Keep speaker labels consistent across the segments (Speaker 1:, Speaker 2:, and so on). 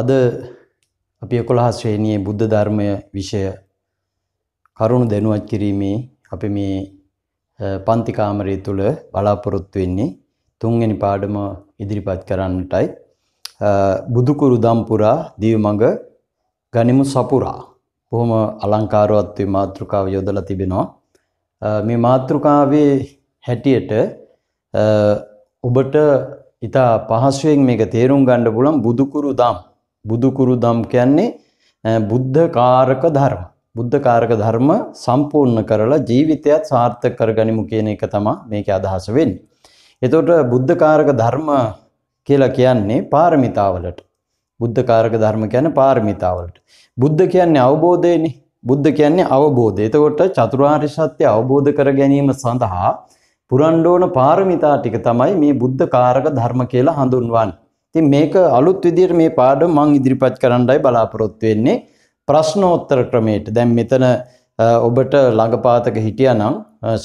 Speaker 1: අද අපි 11 ශ්‍රේණියේ බුද්ධ ධර්මය විෂය කරුණු දැනුවත් කිරීමේ අපි මේ පන්ති කාමරය තුල බලාපොරොත්තු වෙන්නේ තුන්වෙනි පාඩම ඉදිරිපත් කරන්නටයි බුදුකුරු දම්පුරා දිවමඟ ගනිමු සපුරා බොහොම අලංකාරවත් මේ මාතෘකාව යොදලා තිබෙනවා මේ මාතෘකාවේ හැටියට ඔබට ඉතා පහසුවෙන් මේක තේරුම් ගන්න පුළුවන් බුදුකුරු දම් බුදුකුරු දම් කියන්නේ බුද්ධකාරක ධර්ම. බුද්ධකාරක ධර්ම සම්පූර්ණ කරලා ජීවිතයත් සාර්ථක කරගනිමු කියන එක තමයි මේකේ අදහස වෙන්නේ. එතකොට බුද්ධකාරක ධර්ම කියලා කියන්නේ පාරමිතාවලට. බුද්ධකාරක ධර්ම කියන්නේ පාරමිතාවලට. බුද්ධ කියන්නේ අවබෝධයනේ. බුද්ධ කියන්නේ අවබෝධය. එතකොට චතුරාර්ය සත්‍ය අවබෝධ කර ගැනීම සඳහා පුරන්ඩෝන පාරමිතා ටික තමයි මේ බුද්ධකාරක ධර්ම කියලා හඳුන්වන්නේ. ඉතින් මේක අලුත් විදිහට මේ පාඩම මම ඉදිරිපත් කරන්නයි බලාපොරොත්තු වෙන්නේ ප්‍රශ්නෝත්තර ක්‍රමයට. දැන් මෙතන ඔබට ළඟපාතක හිටියානම්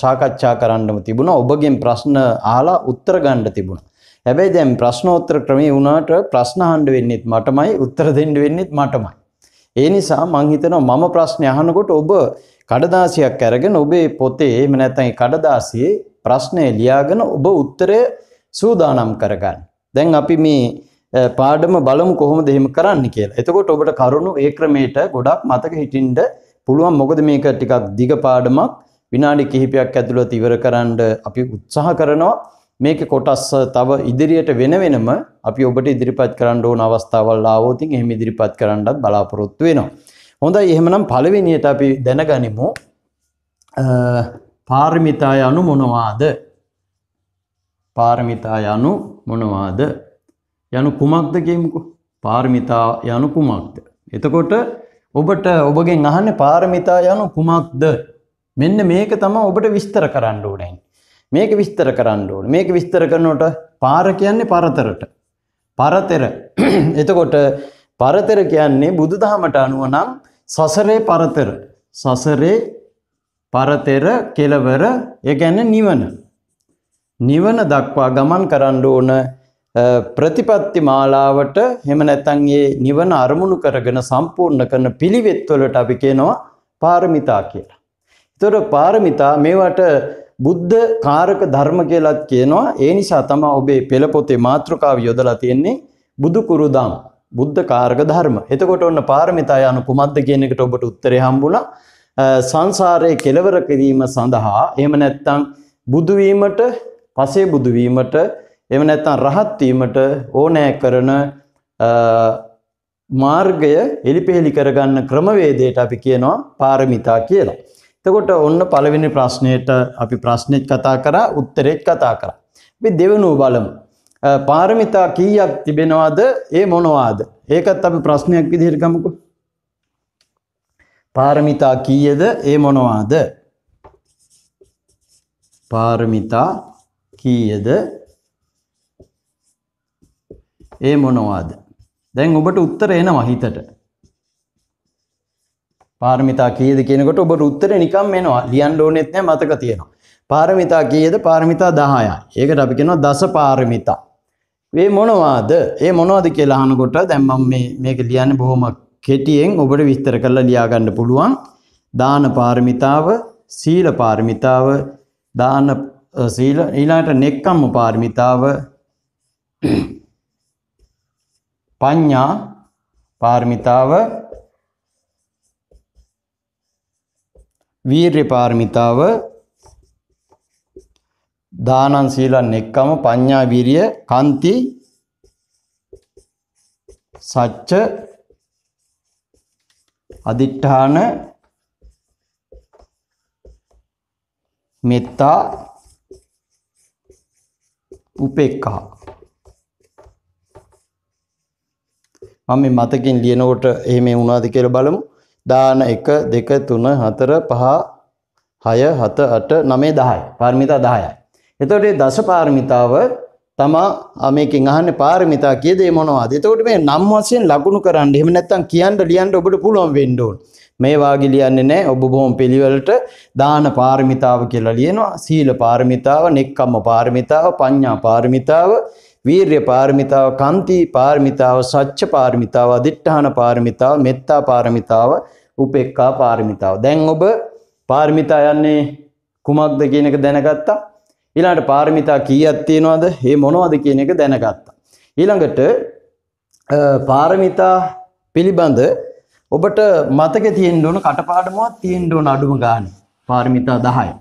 Speaker 1: සාකච්ඡා කරන්නම තිබුණා. ඔබගෙන් ප්‍රශ්න අහලා උත්තර ගන්න තිබුණා. හැබැයි දැන් ප්‍රශ්නෝත්තර ක්‍රමයේ වුණාට ප්‍රශ්න අහන්න වෙන්නේත් මටමයි උත්තර දෙන්න වෙන්නේත් මටමයි. ඒ නිසා මං හිතනවා මම ප්‍රශ්න අහනකොට ඔබ කඩදාසියක් අරගෙන ඔබේ පොතේ එහෙම නැත්නම් කඩදාසියේ ප්‍රශ්නය ලියාගෙන ඔබ උත්තරය සූදානම් කරගන්න. දැන් අපි මේ පාඩම බලමු කොහොමද එහෙම කරන්න කියලා. එතකොට ඔබට කරුණු ඒ ක්‍රමයට ගොඩක් මතක හිටින්න පුළුවන්. මොකද මේක ටිකක් දිග පාඩමක්. විනාඩි කිහිපයක් ඇතුළත ඉවරකරන්න අපි උත්සාහ කරනවා. මේක කොටස් තව ඉදිරියට වෙන වෙනම අපි ඔබට ඉදිරිපත් කරන්න ඕන අවස්ථාවල් ආවොත් එහෙම ඉදිරිපත් කරන්නත් බලාපොරොත්තු වෙනවා. හොඳයි එහෙමනම් පළවෙනියට අපි දැනගනිමු පාරමිතාය අනු මොනවාද පාරමිතා යනු මොනවාද යනු කුමක්ද කියමුකෝ පාරමිතා යනු කුමක්ද එතකොට ඔබට ඔබගෙන් අහන්න පාරමිතා යනු කුමක්ද මෙන්න මේක තම ඔබට විස්තර කරන්න ඕනයි මේක විස්තර කරන්න ඕන මේක විස්තර කරනට පාර කියන්නේ පරතරට පරතෙර එතකොට පරතෙර කියන්නේ බුදුදහමට අනුව නම් සසරේ පරතෙර සසරේ පරතෙර කෙලවර ඒ ගැන නිවන නිවන දක්වා ගමන් කරන්න ඕන ප්‍රතිපත්ති මාලාවට එහෙම නැත්නම් මේ නිවන අරමුණු කරගෙන සම්පූර්ණ කරන පිළිවෙත්වලට අපි කියනවා පාරමිතා කියලා. ඒතකොට පාරමිතා මේවට බුද්ධ කාරක ධර්ම කියලාත් කියනවා. ඒ නිසා තමයි ඔබේ පෙළ පොතේ මාතෘකාව යොදලා තියෙන්නේ බුදු කුරුදම් බුද්ධ කාරක ධර්ම. එතකොට ඔන්න පාරමිතා යනු කුමක්ද කියන එකට ඔබට උත්තරේ හම්බුණා. සංසාරයේ කෙලවර කිරීම සඳහා එහෙම නැත්නම් බුදු වීමට පසේබුදු වීමට එහෙම නැත්නම් රහත් වීමට ඕනෑ කරන මාර්ගය එලිපෙහෙලි කරගන්න ක්‍රමවේදයට අපි කියනවා පාරමිතා කියලා. එතකොට ඔන්න පළවෙනි ප්‍රශ්නයට අපි ප්‍රශ්නෙත් කතා කරා උත්තරෙත් කතා කරා. අපි දෙවෙනුව බලමු. පාරමිතා කීයක් තිබෙනවද? ඒ මොනවාද? ඒකත් අපි ප්‍රශ්නයක් විදිහට ගමුකෝ. පාරමිතා කීයද? ඒ මොනවාද? පාරමිතා කීයද ඒ මොනවාද දැන් ඔබට උත්තර එනවා හිතට පාරමිතා කීයද කියනකොට ඔබට උත්තර නිකම් එනවා ලියන්න ඕනෙත් නැහැ මතක තියෙනවා පාරමිතා කීයද පාරමිතා 10යි ඒකට අපි කියනවා දස පාරමිතා මේ මොනවාද ඒ මොනවද කියලා අහනකොට දැන් මම මේ මේක ලියන්නේ බොහොම කෙටියෙන් ඔබට විස්තර කරලා ලියා ගන්න පුළුවන් දාන පාරමිතාව සීල පාරමිතාව දාන සීල ඊළාට නෙක්කම් පාර්මිතාව පඤ්ඥා පාර්මිතාව වීර්ය පාර්මිතාව දානන් සීලන් එක්කම පඤ්ඤා විරිය කන්ති සච්ච අදිඨාන මෙත්තා උපේක්ඛා මම මේ මතකින් ලියනකොට එහෙම වුණාද කියලා බලමු. දාන 1 2 3 4 5 6 7 8 9 10යි. පාරමිතා 10යි. එතකොට මේ දස පාරමිතාව තමා මේකෙන් අහන්නේ පාරමිතා කියදේ මොනවද? එතකොට මේ නම් වශයෙන් ලකුණු කරන්න. එහෙම නැත්නම් කියන්න ලියන්න ඔබට පුළුවන් වෙන්න ඕන. මේවා ගිලියන්නේ නැහැ ඔබ බොහොම පිළිවෙලට දාන පාරමිතාව කියලා ලියනවා සීල පාරමිතාව නෙක්කම්ම පාරමිතාව පඤ්ඤා පාරමිතාව වීර්ය පාරමිතාව කාන්ති පාරමිතාව සච්ච පාරමිතාව අදිඨාන පාරමිතාව මෙත්තා පාරමිතාව උපේක්ඛා පාරමිතාව දැන් ඔබ පාරමිතා යන්නේ කුමක්ද කියන එක දැනගත්තා ඊළඟට පාරමිතා කීයක් තියෙනවද ඒ මොනවද කියන එක දැනගත්තා ඊළඟට පාරමිතා පිළිබඳ ඔබට මතක තියෙන්න ඕන කටපාඩමක් තියෙන්න ඕන අඩුම ගානේ. පාරමිතා 10යි.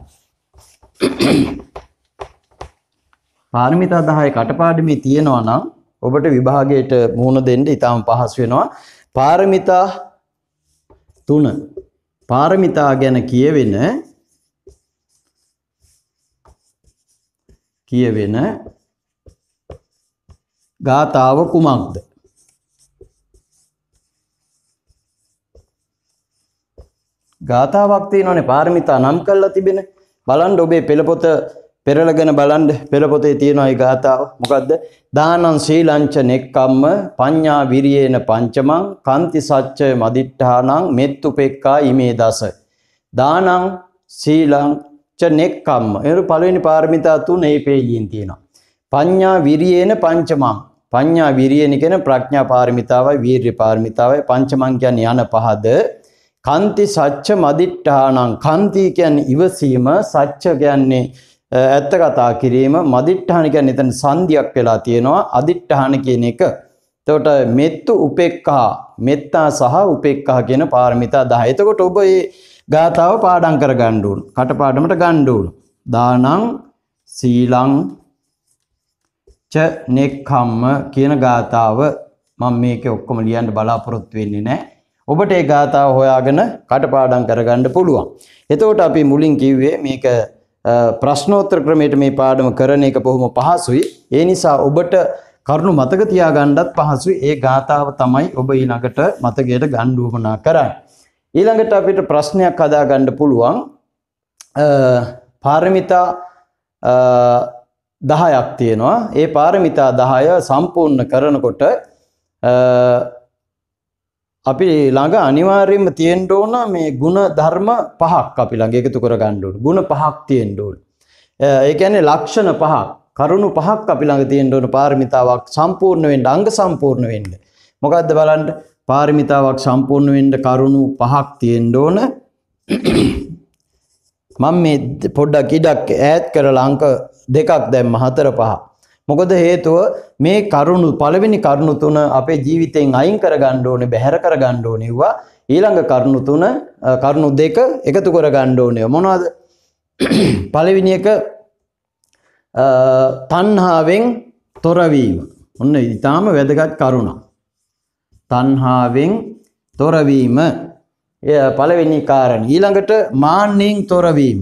Speaker 1: පාරමිතා 10 කටපාඩමේ තියෙනවා නම් ඔබට විභාගයට මුහුණ දෙන්න ඉතාම පහසු වෙනවා. පාරමිතා 3. පාරමිතා ගැන කියවෙන කියවෙන ගාතාව කුමක්ද? ගාථාවක් තියෙනවනේ පාරමිතා නම් කරලා තිබෙන. බලන්න ඔබේ පෙළපොත පෙරලගෙන බලන්න පෙළපොතේ තියෙන අය ගාථාව මොකද්ද? දානං සීලංච නෙක්කම්ම පඤ්ඤා විරියේන පංචමං කන්ති සච්චය මදිත්‍ඨානං මෙත්තුපෙක්ඛා ීමේ දස. දානං සීලං ච නෙක්කම්ම. ඒක පළවෙනි පාරමිතා තුන මේ පේජියෙන් තියෙනවා. පඤ්ඤා විරියේන පංචමං පඤ්ඤා විරියන කියන ප්‍රඥා පාරමිතාවයි වීර්‍ය පාරමිතාවයි පංචමං කියන්නේ යන පහද කන්ති සච්ච මදිට්ඨානං කන්ති කියන්නේ ඉවසීම සච්ච කියන්නේ ඇත්ත කතා කිරීම මදිට්ඨාන කියන්නේ එතන සංදියක් වෙලා තියෙනවා අදිට්ඨාන කියන එක. එතකොට මෙත්තු උපේක්ඛා මෙත්තා සහ උපේක්ඛා කියන පාරමිතා 10. එතකොට ඔබ මේ ගාතාව පාඩම් කරගන්න ඕන. කටපාඩමට ගන්න ඕන. දානං සීලං ච නෙක්ඛම්ම කියන ගාතාව මම මේකේ ඔක්කොම ලියන්න බලාපොරොත්තු වෙන්නේ නැහැ. ඔබට ඒ ගාථාව හොයාගෙන කටපාඩම් කරගන්න පුළුවන්. එතකොට අපි මුලින් කිව්වේ මේක ප්‍රශ්නෝත්තර ක්‍රමයට මේ පාඩම කරන එක බොහොම පහසුයි. ඒ නිසා ඔබට කරුණු මතක තියාගන්නත් පහසුයි. ඒ ගාථාව තමයි ඔබ ඊළඟට මතකයට ගන්න උවමනා කරන්නේ. ඊළඟට අපිට ප්‍රශ්නයක් හදාගන්න පුළුවන්. පාරමිතා දහයක් තියෙනවා ඒ පාරමිතා දහය සම්පූර්ණ කරනකොට අපි ළඟ අනිවාර්යයෙන්ම තියෙන්න ඕන මේ ಗುಣ ධර්ම පහක් අපි ළඟ එකතු කර ගන්න ඕන. ಗುಣ පහක් තියෙන්න ඕන. ඒ කියන්නේ ලක්ෂණ පහක්, කරුණු පහක් අපි ළඟ තියෙන්න ඕන පාරමිතාවක් සම්පූර්ණ වෙන්න, අංග සම්පූර්ණ වෙන්න. මොකද්ද බලන්න පාරමිතාවක් සම්පූර්ණ වෙන්න කරුණු පහක් තියෙන්න ඕන. මම මේ පොඩ්ඩක් ඉඩක් ඈත් කරලා අංක දෙකක් දැම්ම හතර පහ. මොකද හේතුව මේ කරුණු පළවෙනි කරුණු තුන අපේ ජීවිතයෙන් අයින් කරගන්න ඕනේ බැහැර කරගන්න ඕනේවා ඊළඟ කරුණු තුන කරුණු දෙක එකතු කරගන්න ඕනේ මොනවද පළවෙනි එක තණ්හාවෙන් තොරවීම ඔන්න ඊටාම වැදගත් කරුණක් තණ්හාවෙන් තොරවීම පළවෙනි කාරණේ ඊළඟට මාන්නෙන් තොරවීම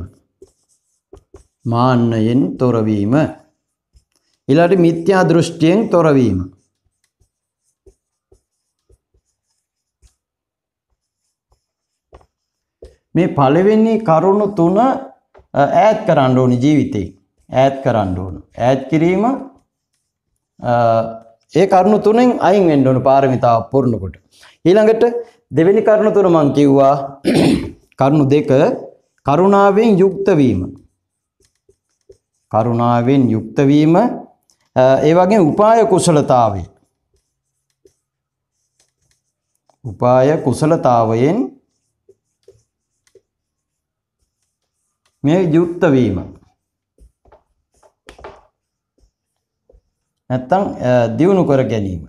Speaker 1: මාන්නයෙන් තොරවීම ඊළඟට මිත්‍යා දෘෂ්ටියෙන් තොරවීම. මේ පළවෙනි කරුණු තුන ඈත් කරන්න ඕනි ජීවිතේ. ඈත් කරන්න ඕන. ඈත් කිරීම ඒ කරුණු තුනෙන් අයින් වෙන්න ඕන පාරමිතාව පුරනකොට. ඊළඟට දෙවෙනි කරුණු තුන මම කිව්වා කරුණු දෙක කරුණාවෙන් යුක්ත වීම. කරුණාවෙන් යුක්ත වීම ඒ වගේ උපාය කුසලතාවය උපාය කුසලතාවයෙන් මේ යුක්ත වීම නැත්තම් දියුණු කර ගැනීම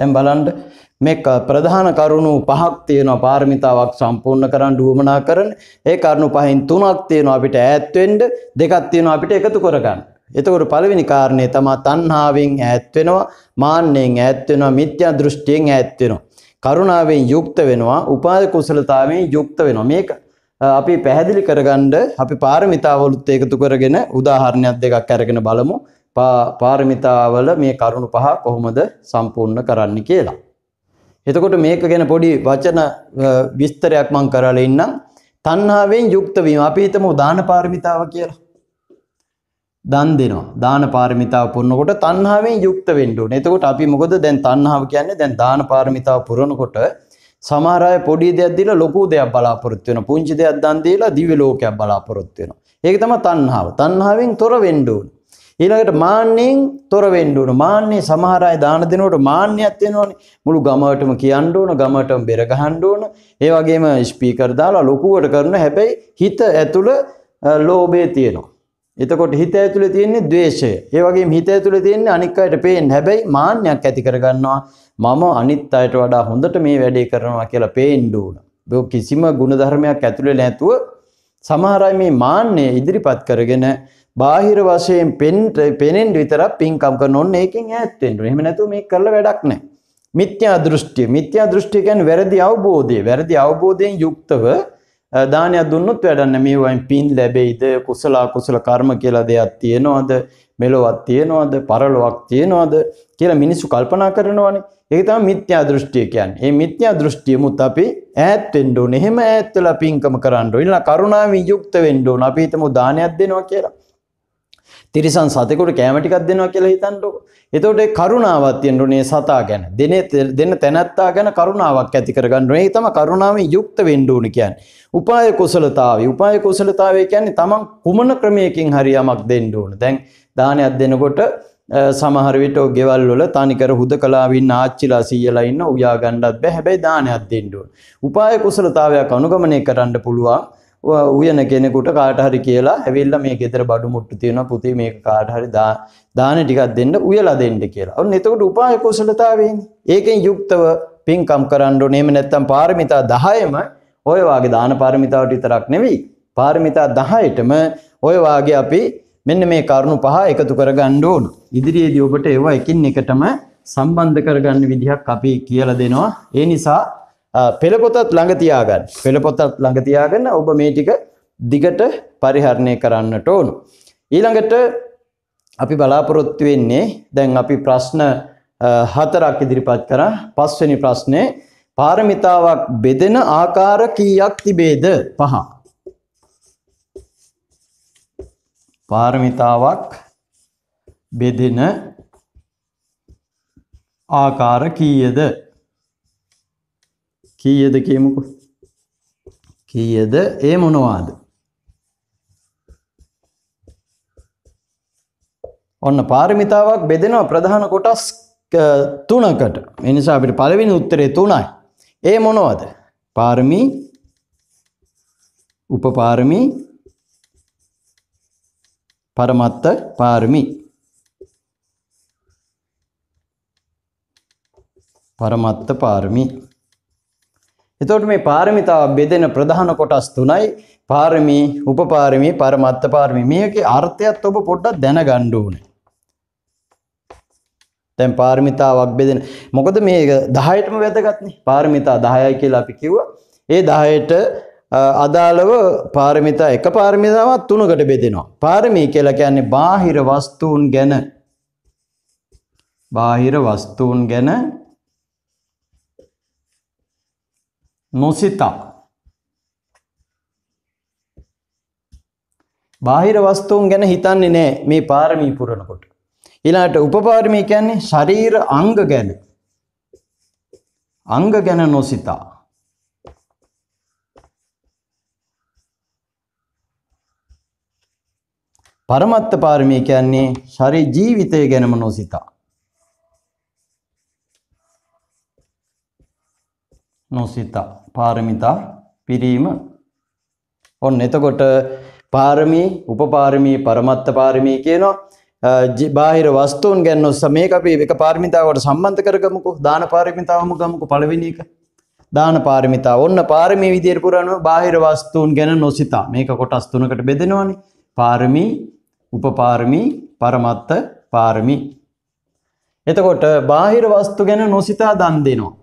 Speaker 1: දැන් බලන්න මේ ප්‍රධාන කරුණු පහක් තියෙනවා පාරමිතාවක් සම්පූර්ණ කරන්න උවමනා කරන ඒ කරුණු පහෙන් තුනක් තියෙනවා අපිට ඈත් වෙන්න දෙකක් තියෙනවා අපිට එකතු කරගන්න. එතකොට පළවෙනි කාරණේ තමයි තණ්හාවෙන් ඈත් වෙනවා, මාන්නෙන් ඈත් වෙනවා, මිත්‍යා දෘෂ්ටියෙන් ඈත් වෙනවා. කරුණාවෙන් යුක්ත වෙනවා, උපාය කුසලතාවෙන් යුක්ත වෙනවා. මේක අපි පැහැදිලි කරගන්න අපි පාරමිතාවලුත් එකතු කරගෙන උදාහරණයක් දෙකක් අරගෙන බලමු. පාරමිතාවල මේ කරුණු පහ කොහොමද සම්පූර්ණ කරන්න කියලා. එතකොට මේක ගැන පොඩි වචන විස්තරයක් මං කරලා ඉන්නම්. තණ්හාවෙන් යුක්ත වීම. අපි හිතමු දාන පාරමිතාව කියලා. දන් දෙනවා. දාන පාරමිතාව පුරනකොට තණ්හාවෙන් යුක්ත වෙන්න ඕනේ. එතකොට අපි මොකද දැන් තණ්හාව කියන්නේ දැන් දාන පාරමිතාව පුරනකොට සමහර අය පොඩි දෙයක් දීලා ලොකු දෙයක් බලාපොරොත්තු වෙනවා. පුංචි දෙයක් දන් දීලා දිව්‍ය ලෝකයක් බලාපොරොත්තු වෙනවා. ඒක තමයි තණ්හාව. තණ්හාවෙන් තොර වෙන්න ඕනේ. ඊළඟට මාන්නෙන් තොර වෙන්න ඕන. මාන්නේ සමහර අය දාන දෙනකොට මාන්නයක් තියෙනවනේ. මුළු ගමකටම කියන්න ඕන, ගමකටම බෙර ගහන්න ඕන. ඒ වගේම ස්පීකර් දාලා ලොකුවට කරන හැබැයි හිත ඇතුළ ලෝභය තියෙනවා. එතකොට හිත ඇතුළේ තියෙන්නේ ද්වේෂය. ඒ වගේම හිත ඇතුළේ තියෙන්නේ අනික් අයට පේන්න. හැබැයි මාන්නයක් ඇති කරගන්නවා. මම අනිත් අයට වඩා හොඳට මේ වැඩේ කරනවා කියලා පේන්න ඕන. කිසිම ගුණධර්මයක් ඇතුළේ නැතුව සමහර අය මේ මාන්නය ඉදිරිපත් කරගෙන බාහිර වශයෙන් පෙනෙන් විතර පින්කම් කරන ඔන්න ඒකෙන් ඈත්වෙන්ට එහෙම නැතුව මේ කරලා වැඩක් නෑ. මිත්‍යා දෘෂ්ටිය මිත්‍යා දෘෂ්ටිය කියන්නේ වැරදි අවබෝධය. වැරදි අවබෝධයෙන් යුක්තව දානයක් දුන්නොත් වැඩක් නෑ. මේවායින් පින් ලැබෙයිද? කුසල අකුසල කර්ම කියලා දෙයක් තියෙනවද? මෙලොවක් තියෙනවද? පරලොවක් තියෙනවද කියලා මිනිස්සු කල්පනා කරනවානේ. ඒක තමයි මිත්‍යා දෘෂ්ටිය කියන්නේ. මේ මිත්‍යා දෘෂ්ටියමුත් අපි ඈත් වෙන්න ඕනේ. එහෙම ඈත් වෙලා පින්කම කරන්න ඕනේ. ඊළඟ කරුණාවෙන් යුක්ත වෙන්න ඕනේ. අපි හිතමු දානයක් දෙනවා කියලා. තිරිසන් සතෙකුට කෑම ටිකක් දෙනවා කියලා හිතන්නකො. එතකොට ඒ කරුණාවක් තියෙන්න ඕනේ සතා ගැන. දෙන දෙන තැනැත්තා ගැන කරුණාවක් ඇති කරගන්න ඕනේ. ඒ තමයි කරුණාවෙන් යුක්ත වෙන්න ඕනේ කියන්නේ. උපාය කුසලතාවය. උපාය කුසලතාවය කියන්නේ තමන් කුමන ක්‍රමයකින් හරි යමක් දෙන්න ඕන. දැන් දානයක් දෙනකොට සමහර විට ගෙවල් වල තනිකර හුදකලාවින් ආච්චිලා සීයලා ඉන්න උයා ගන්නත් බෑ. හැබැයි දානයක් දෙන්න ඕන. උපාය කුසලතාවයක් අනුගමනය කරන්න පුළුවන්. උයන කෙනෙකුට කාට හරි කියලා ඇවිල්ලා මේ ගෙදර බඩු මුට්ටු තියෙනවා පුතේ මේක කාට හරි දාන ටිකක් දෙන්න උයලා දෙන්න කියලා. ඔන්න එතකොට උපාය කුසලතාවේනේ. ඒකෙන් යුක්තව පින්කම් කරන්න ඕනේ. එහෙම නැත්නම් පාරමිතා 10ම ඔය වාගේ දාන පාරමිතාවට විතරක් නෙවෙයි. පාරමිතා 10ටම ඔය වාගේ අපි මෙන්න මේ කරුණු පහ එකතු කරගන්න ඕන. ඉදිරියේදී ඔබට ඒවා එකින් එකටම සම්බන්ධ කරගන්න විදිහක් අපි කියලා දෙනවා. ඒ නිසා පෙළපොතත් ළඟ තියාගන්න. පෙළපොතත් ළඟ තියාගන්න ඔබ මේ ටික දිගට පරිහරණය කරන්නට ඕන. ඊළඟට අපි බලාපොරොත්තු වෙන්නේ දැන් අපි ප්‍රශ්න හතරක් ඉදිරිපත් කරා. පස්වෙනි ප්‍රශ්නේ පාරමිතාවක් බෙදෙන ආකාර කීයක් තිබේද? පහ. පාරමිතාවක් බෙදෙන ආකාර කීයද? කීයද කියමුකෝ කීයද ඒ මොනවාද ඔන්න පාරමිතාවක් බෙදෙනවා ප්‍රධාන කොටස් තුනකට එනිසා අපිට පළවෙනි උත්තරේ තුනයි ඒ මොනවද පාරමී උපපාරමී පරමත්ත පාරමී පරමත්ත පාරමී එතකොට මේ පාරමිතා බෙදෙන ප්‍රධාන කොටස් තුනයි පාරමී උපපාරමී පරමත්ත පාරමී මේකේ අර්ථයත් ඔබ පොඩ්ඩක් දැනගන්න ඕනේ. දැන් පාරමිතාවක් බෙදෙන මොකද මේ 10ටම වැදගත්නේ. පාරමිතා 10යි කියලා අපි කිව්වා. ඒ 10ට අදාළව පාරමිතා එක පාරමිතාවක් තුනකට බෙදෙනවා. පාරමී කියලා කියන්නේ බාහිර වස්තුන් ගැන බාහිර වස්තුන් ගැන නොසිතා බාහිර වස්තුන් ගැන හිතන්නේ නෑ මේ පාරමී පුරනකොට. ඊළාට උපපාරමී කියන්නේ ශරීර අංග ගැන. අංග ගැන නොසිතා. පරමත්ත පාරමී කියන්නේ ශරී ජීවිතය ගැනම නොසිතා. නොසිතා පාරමිතා පිරීම ඔන්න එතකොට පාරමී උපපාරමී පරමත්ත පාරමී කියනවා බාහිර වස්තුන් ගැන මේක අපි එක පාරමිතාවට සම්බන්ධ කරගමුකෝ දාන පාරමිතාවම ගමුකෝ පළවෙනි එක දාන පාරමිතා ඔන්න පාරමී විදියට පුරනවා බාහිර වස්තුන් ගැන නොසිතා මේක කොටස් තුනකට බෙදෙනවානේ පාරමී උපපාරමී පරමත්ත පාරමී එතකොට බාහිර වස්තු ගැන නොසිතා දන් දෙනවා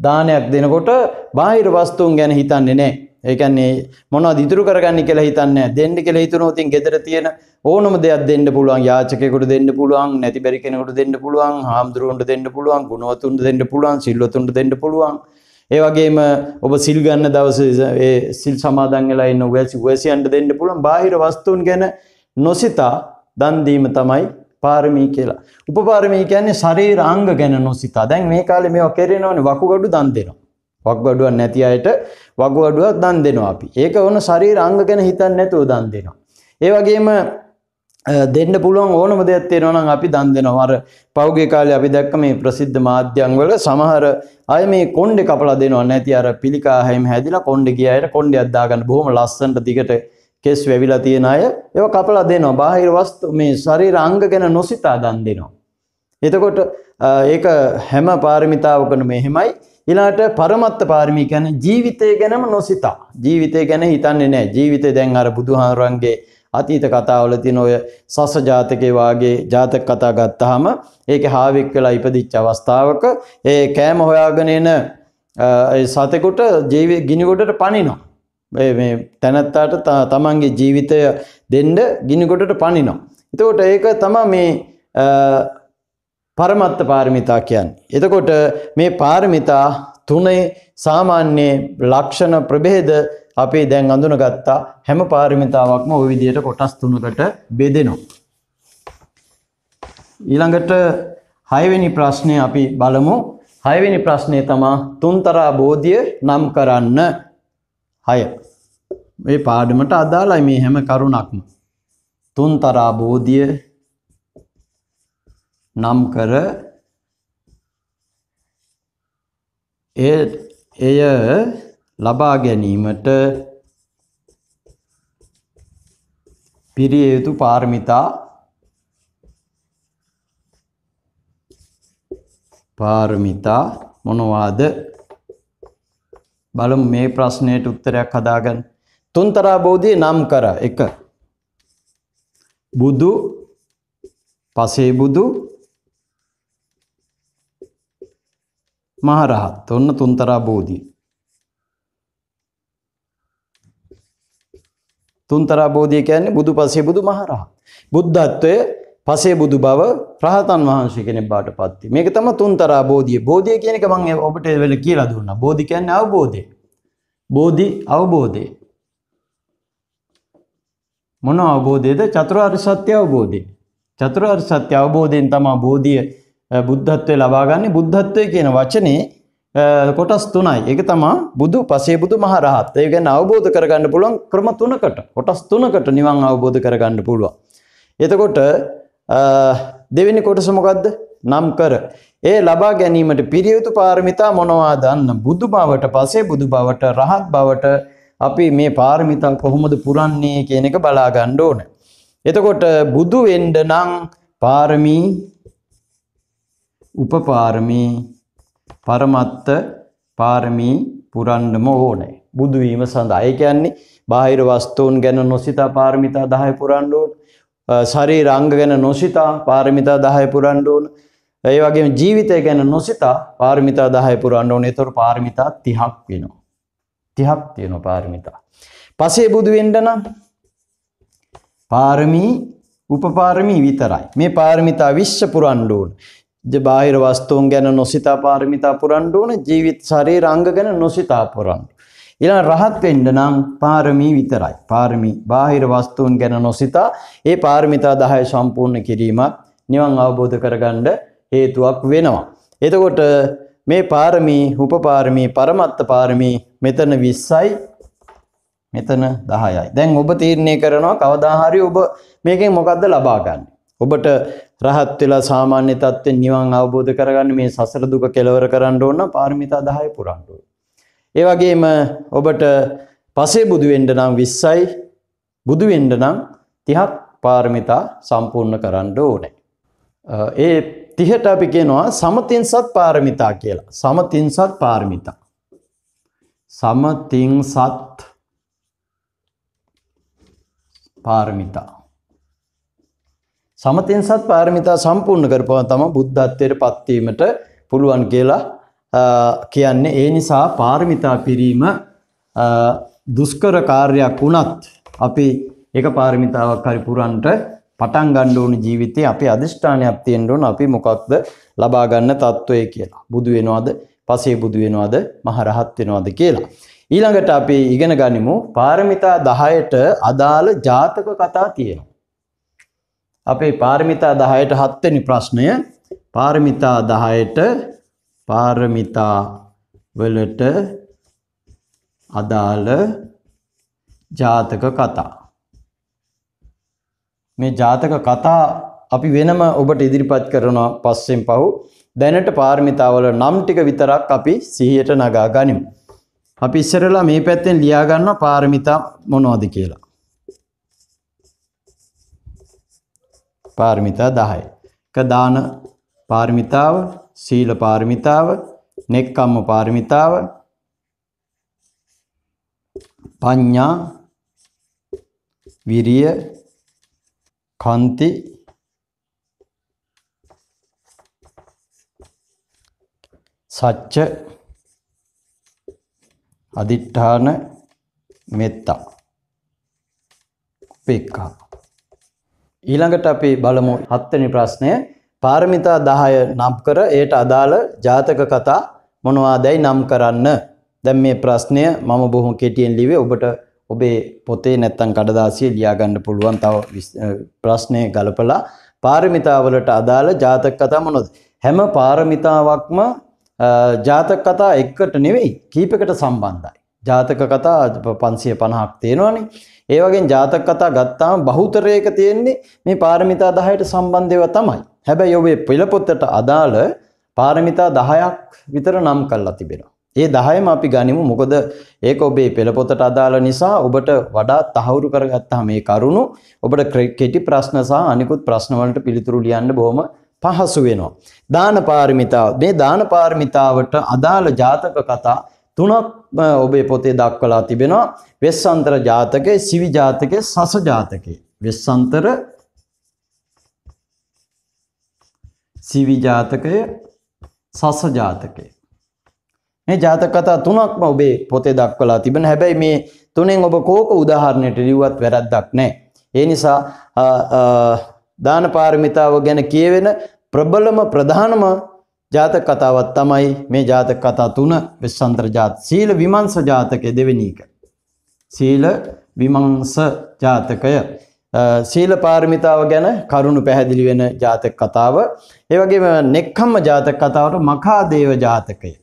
Speaker 1: දානයක් දෙනකොට බාහිර වස්තුන් ගැන හිතන්නේ නැහැ. ඒ කියන්නේ මොනවද ඉතුරු කරගන්න කියලා හිතන්නේ නැහැ. දෙන්න කියලා හිතනොත් ඉතින් ගෙදර තියෙන ඕනම දෙයක් දෙන්න පුළුවන්. යාචකයෙකුට දෙන්න පුළුවන්, නැති බැරි කෙනෙකුට දෙන්න පුළුවන්, හාමුදුරුවන්ට දෙන්න පුළුවන්, ගුණවතුන්ට දෙන්න පුළුවන්, සිල්වතුන්ට දෙන්න පුළුවන්. ඒ වගේම ඔබ සිල් ගන්න දවසේ ඒ සිල් සමාදන් වෙලා ඉන්න උවැසි උවැසියන්ට දෙන්න පුළුවන්. බාහිර වස්තුන් ගැන නොසිතා දන් දීම තමයි පාරමී කියලා. උපපාරමී කියන්නේ ශරීර අංග ගැන නොසිතා. දැන් මේ කාලේ මේවා කෙරෙනවනේ වකුගඩු දන් දෙනවා. වකුගඩුවක් නැති අයට වකුගඩුවක් දන් දෙනවා අපි. ඒක ඕන ශරීර අංග ගැන හිතන්නේ නැතුව දන් දෙනවා. ඒ වගේම දෙන්න පුළුවන් ඕනම දෙයක් තියෙනවා නම් අපි දන් දෙනවා. අර පහුගිය කාලේ අපි දැක්ක මේ ප්‍රසිද්ධ මාධ්‍යම් වල සමහර අය මේ කොණ්ඩේ කපලා දෙනවා. නැති අර පිළිකා හැම හැදිලා කොණ්ඩේ ගියායට කොණ්ඩයක් දාගන්න බොහොම ලස්සනට දිගට කෙස් වැවිලා තියෙන අය ඒවා කපලා දෙනවා. බාහිර වස්තු මේ ශරීර අංග ගැන නොසිතා දන් දෙනවා. එතකොට ඒක හැම පාරමිතාවකම මෙහෙමයි. ඊළාට පරමත්ත පාරමී කියන්නේ ජීවිතය ගැනම නොසිතා. ජීවිතය ගැන හිතන්නේ නැහැ. ජීවිතේ දැන් අර බුදුහාමුදුරන්ගේ අතීත කතාවල තියෙන ඔය සස ජාතකේ වාගේ ජාතක කතා ගත්තාම ඒකේ හාවික් වෙලා ඉපදිච්ච අවස්ථාවක ඒ කෑම හොයාගෙන එන ඒ සතෙකුට ජීවි ගිනි ගොඩට පනිනවා. මේ තැනත්තාට තමන්ගේ ජීවිතය දෙන්න ගිනිකොටට පනිනවා. එතකොට ඒක තමයි මේ පරමත්ත පාරමිතා කියන්නේ. එතකොට මේ පාරමිතා තුනේ සාමාන්‍ය ලක්ෂණ ප්‍රභේද අපි දැන් අඳුනගත්තා හැම පාරමිතාවක්ම ওই විදිහට කොටස් තුනකට බෙදෙනවා. ඊළඟට හයවෙනි ප්‍රශ්නේ අපි බලමු. හයවෙනි ප්‍රශ්නේ තමයි තුන්තරා බෝධිය නම් කරන්න. හය. මේ පාඩමට අදාළයි මේ හැම කරුණක්ම. තුන්තරා බෝධිය නම් කර ඒ එය ලබා ගැනීමට පිරිය යුතු පාර්මිතා පාර්මිතා මොනවාද බලමු මේ ප්‍රශ්නයට උත්තරයක් හදාගන්න. තුන්තරා බෝධිය නම් කර එක. බුදු පසේ බුදු මහරහත් ඔන්න තුන්තරා බෝධිය. තුන්තරා බෝධිය කියන්නේ බුදු පසේ බුදු මහරහත්. බුද්ධත්වය පසේ බුදු බව රහතන් වහන්සේ කෙනෙක් බාට පත්ති. මේක තම තුන්තරා බෝධිය. බෝධිය කියන එක මම ඔබට වෙල කියලා දුන්නා. බෝධි කියන්නේ අවබෝධය. බෝධි අවබෝධය. මොන අවබෝධයද? චතුරාර්ය සත්‍ය අවබෝධය. චතුරාර්ය සත්‍ය අවබෝධයෙන් තමයි බෝධිය බුද්ධත්වයේ ලබා ගන්න. බුද්ධත්වයේ කියන වචනේ කොටස් තුනයි. ඒක තමයි බුදු පසේ බුදු මහ රහත්. ඒ කියන්නේ අවබෝධ කරගන්න පුළුවන් ක්‍රම තුනකට. කොටස් තුනකට නිවන් අවබෝධ කරගන්න පුළුවන්. එතකොට දෙවෙනි කොටස මොකද්ද? නම් කර. ඒ ලබා ගැනීමට පිරියුතු පාරමිතා මොනවාද? අන්න බුදු බවට පස්සේ බුදු බවට රහත් බවට අපි මේ පාරමිතා කොහොමද පුරන්නේ කියන එක බලා ගන්න ඕන. එතකොට බුදු වෙන්න නම් පාරමී උපපාරමී පරමත්ත පාරමී පුරන්නම ඕනේ. බුදු වීම සඳහා. ඒ කියන්නේ බාහිර වස්තුන් ගැන නොසිතා පාරමිතා 10 පුරන්න ඕනේ. සරී රංග ගැන නොසිතා පාරමිතා දහය පුරන්ඩ ඕන ඒ වගේ ජීවිතය ගැන නොසිතා පාරමිතා දහය පුරන්ඩ ඕන එතොර පාරමිතා තිහක් වෙනවා. තිහක් තියෙන පාරමිතා. පසේ බුදුවෙන්ඩනම් පාරමී උපපාරමී විතරයි. මේ පාරමිතා විශ්ෂ පුරන්්ඩූන්. බාහිර වස්තුූන් ගැන නොසිතා පාරමිතා පුරන්්ඩූන ජීවිත සරේ රංග ගැන නොසිතා පුරන්ඩු. ඊළඟ රහත් වෙන්න නම් පාරමී විතරයි. පාරමී බාහිර වස්තුන් ගැන නොසිතා ඒ පාරමිතා 10 සම්පූර්ණ කිරීමත් නිවන් අවබෝධ කරගන්න හේතුවක් වෙනවා. එතකොට මේ පාරමී, උපපාරමී, පරමත්ත පාරමී මෙතන 20යි මෙතන 10යි. දැන් ඔබ තීරණය කරනවා කවදා හරි ඔබ මේකෙන් මොකද්ද ලබා ගන්නේ? ඔබට රහත් වෙලා සාමාන්‍ය තත්ත්වෙන් නිවන් අවබෝධ කරගන්න මේ සසර දුක කෙලවර කරන්න ඕන පාරමිතා 10 පුරන්න ඕන. ඒ වගේම ඔබට පසේ බුදු වෙන්න නම් 20යි බුදු වෙන්න නම් 30ක් පාරමිතා සම්පූර්ණ කරන්න ඕනේ. ඒ 30ට අපි කියනවා සමතින්සත් පාරමිතා කියලා. සමතින්සත් පාරමිතා. සමතින්සත් පාරමිතා. සමතින්සත් පාරමිතා සම්පූර්ණ කරපුවා තමයි බුද්ධත්වයට පත්වීමට පුළුවන් කියලා කියන්නේ ඒ නිසා පාරමිතා පිරීම දුෂ්කර කාර්යයක් වුණත් අපි ඒක පාරමිතාවක් හරි පුරන්ට පටන් ගන්න ඕන ජීවිතේ අපි අදිෂ්ඨානයක් තියෙන්න ඕන අපි මොකක්ද ලබා ගන්න తত্ত্বය කියලා. බුදු වෙනවද? පසේ බුදු වෙනවද? මහරහත් වෙනවද කියලා. ඊළඟට අපි ඉගෙන ගනිමු පාරමිතා 10ට අදාළ ජාතක කතා තියෙනවා. අපේ පාරමිතා 10ට 7 වෙනි ප්‍රශ්නය පාරමිතා 10ට පාරමිතා වලට අදාළ ජාතක කතා මේ ජාතක කතා අපි වෙනම ඔබට ඉදිරිපත් කරනවා පස්සෙන් පහු දැනට පාරමිතාවල නම් ටික විතරක් අපි සිහියට නගා ගනිමු. අපි ඉස්සරලා මේ පැත්තෙන් ලියා ගන්න පාරමිතා මොනවද කියලා. පාරමිතා 10. එක දාන පාරමිතාව සීල පාරමිතාව, නෙක්ඛම්ම පාරමිතාව, පඤ්ඤා, විරිය, කාන්ති සච්ච අදිඨාන මෙත්තා උපේක්ඛා ඊළඟට අපි බලමු හත්වෙනි ප්‍රශ්නය පාරමිතා 10 නම් කර ඒට අදාළ ජාතක කතා මොනවාදයි නම් කරන්න. දැන් මේ ප්‍රශ්නය මම බොහොම කෙටියෙන් ලිව්වේ ඔබට ඔබේ පොතේ නැත්තම් කඩදාසියේ ලියා ගන්න පුළුවන් තව ප්‍රශ්නේ ගලපලා පාරමිතාවලට අදාළ ජාතක කතා මොනවද? හැම පාරමිතාවක්ම ජාතක කතා එකට නෙවෙයි කීපයකට සම්බන්ධයි. ජාතක කතා 550ක් තියෙනවනේ. ඒ වගේ ජාතක කතා ගත්තාම බහුතරයක තියෙන්නේ මේ පාරමිතා 10ට සම්බන්ධව තමයි. හැබැයි ඔබේ පෙළපොතට අදාළ පාරමිතා 10ක් විතර නම් කරලා තිබෙනවා. ඒ 10ම අපි ගනිමු. මොකද ඒක ඔබේ පෙළපොතට අදාළ නිසා ඔබට වඩා තහවුරු කරගත්තා මේ කරුණු ඔබට කෙටි ප්‍රශ්න සහ අනිකුත් ප්‍රශ්න වලට පිළිතුරු ලියන්න බොහොම පහසු වෙනවා. දාන පාරමිතාව. මේ දාන පාරමිතාවට අදාළ ජාතක කතා තුනක් ඔබේ පොතේ දක්වලා තිබෙනවා වෙස්සන්තර ජාතකයේ සිවි ජාතකයේ සස ජාතකයේ වෙස්සන්තර සිවි ජාතකය සස ජාතකය මේ ජාතක කතා තුනක්ම ඔබේ පොතේ දක්වලා තිබෙන හැබැයි මේ තුනෙන් ඔබ කෝක උදාහරණයට ලිව්වත් වැරද්දක් නැහැ ඒ නිසා දාන පාරමිතාව ගැන කියවෙන ප්‍රබලම ප්‍රධානම ජාතක කතාවක් තමයි මේ ජාතක කතා තුන වෙස්සන්තර ජාත සීල විමංශ ජාතකයේ දෙවෙනි එක. සීල විමංශ ජාතකය සීල පාරමිතාව ගැන කරුණු පැහැදිලි වෙන ජාතක කතාව. ඒ වගේම නෙක්ඛම්ම ජාතක කතාවට මකාදේව ජාතකය.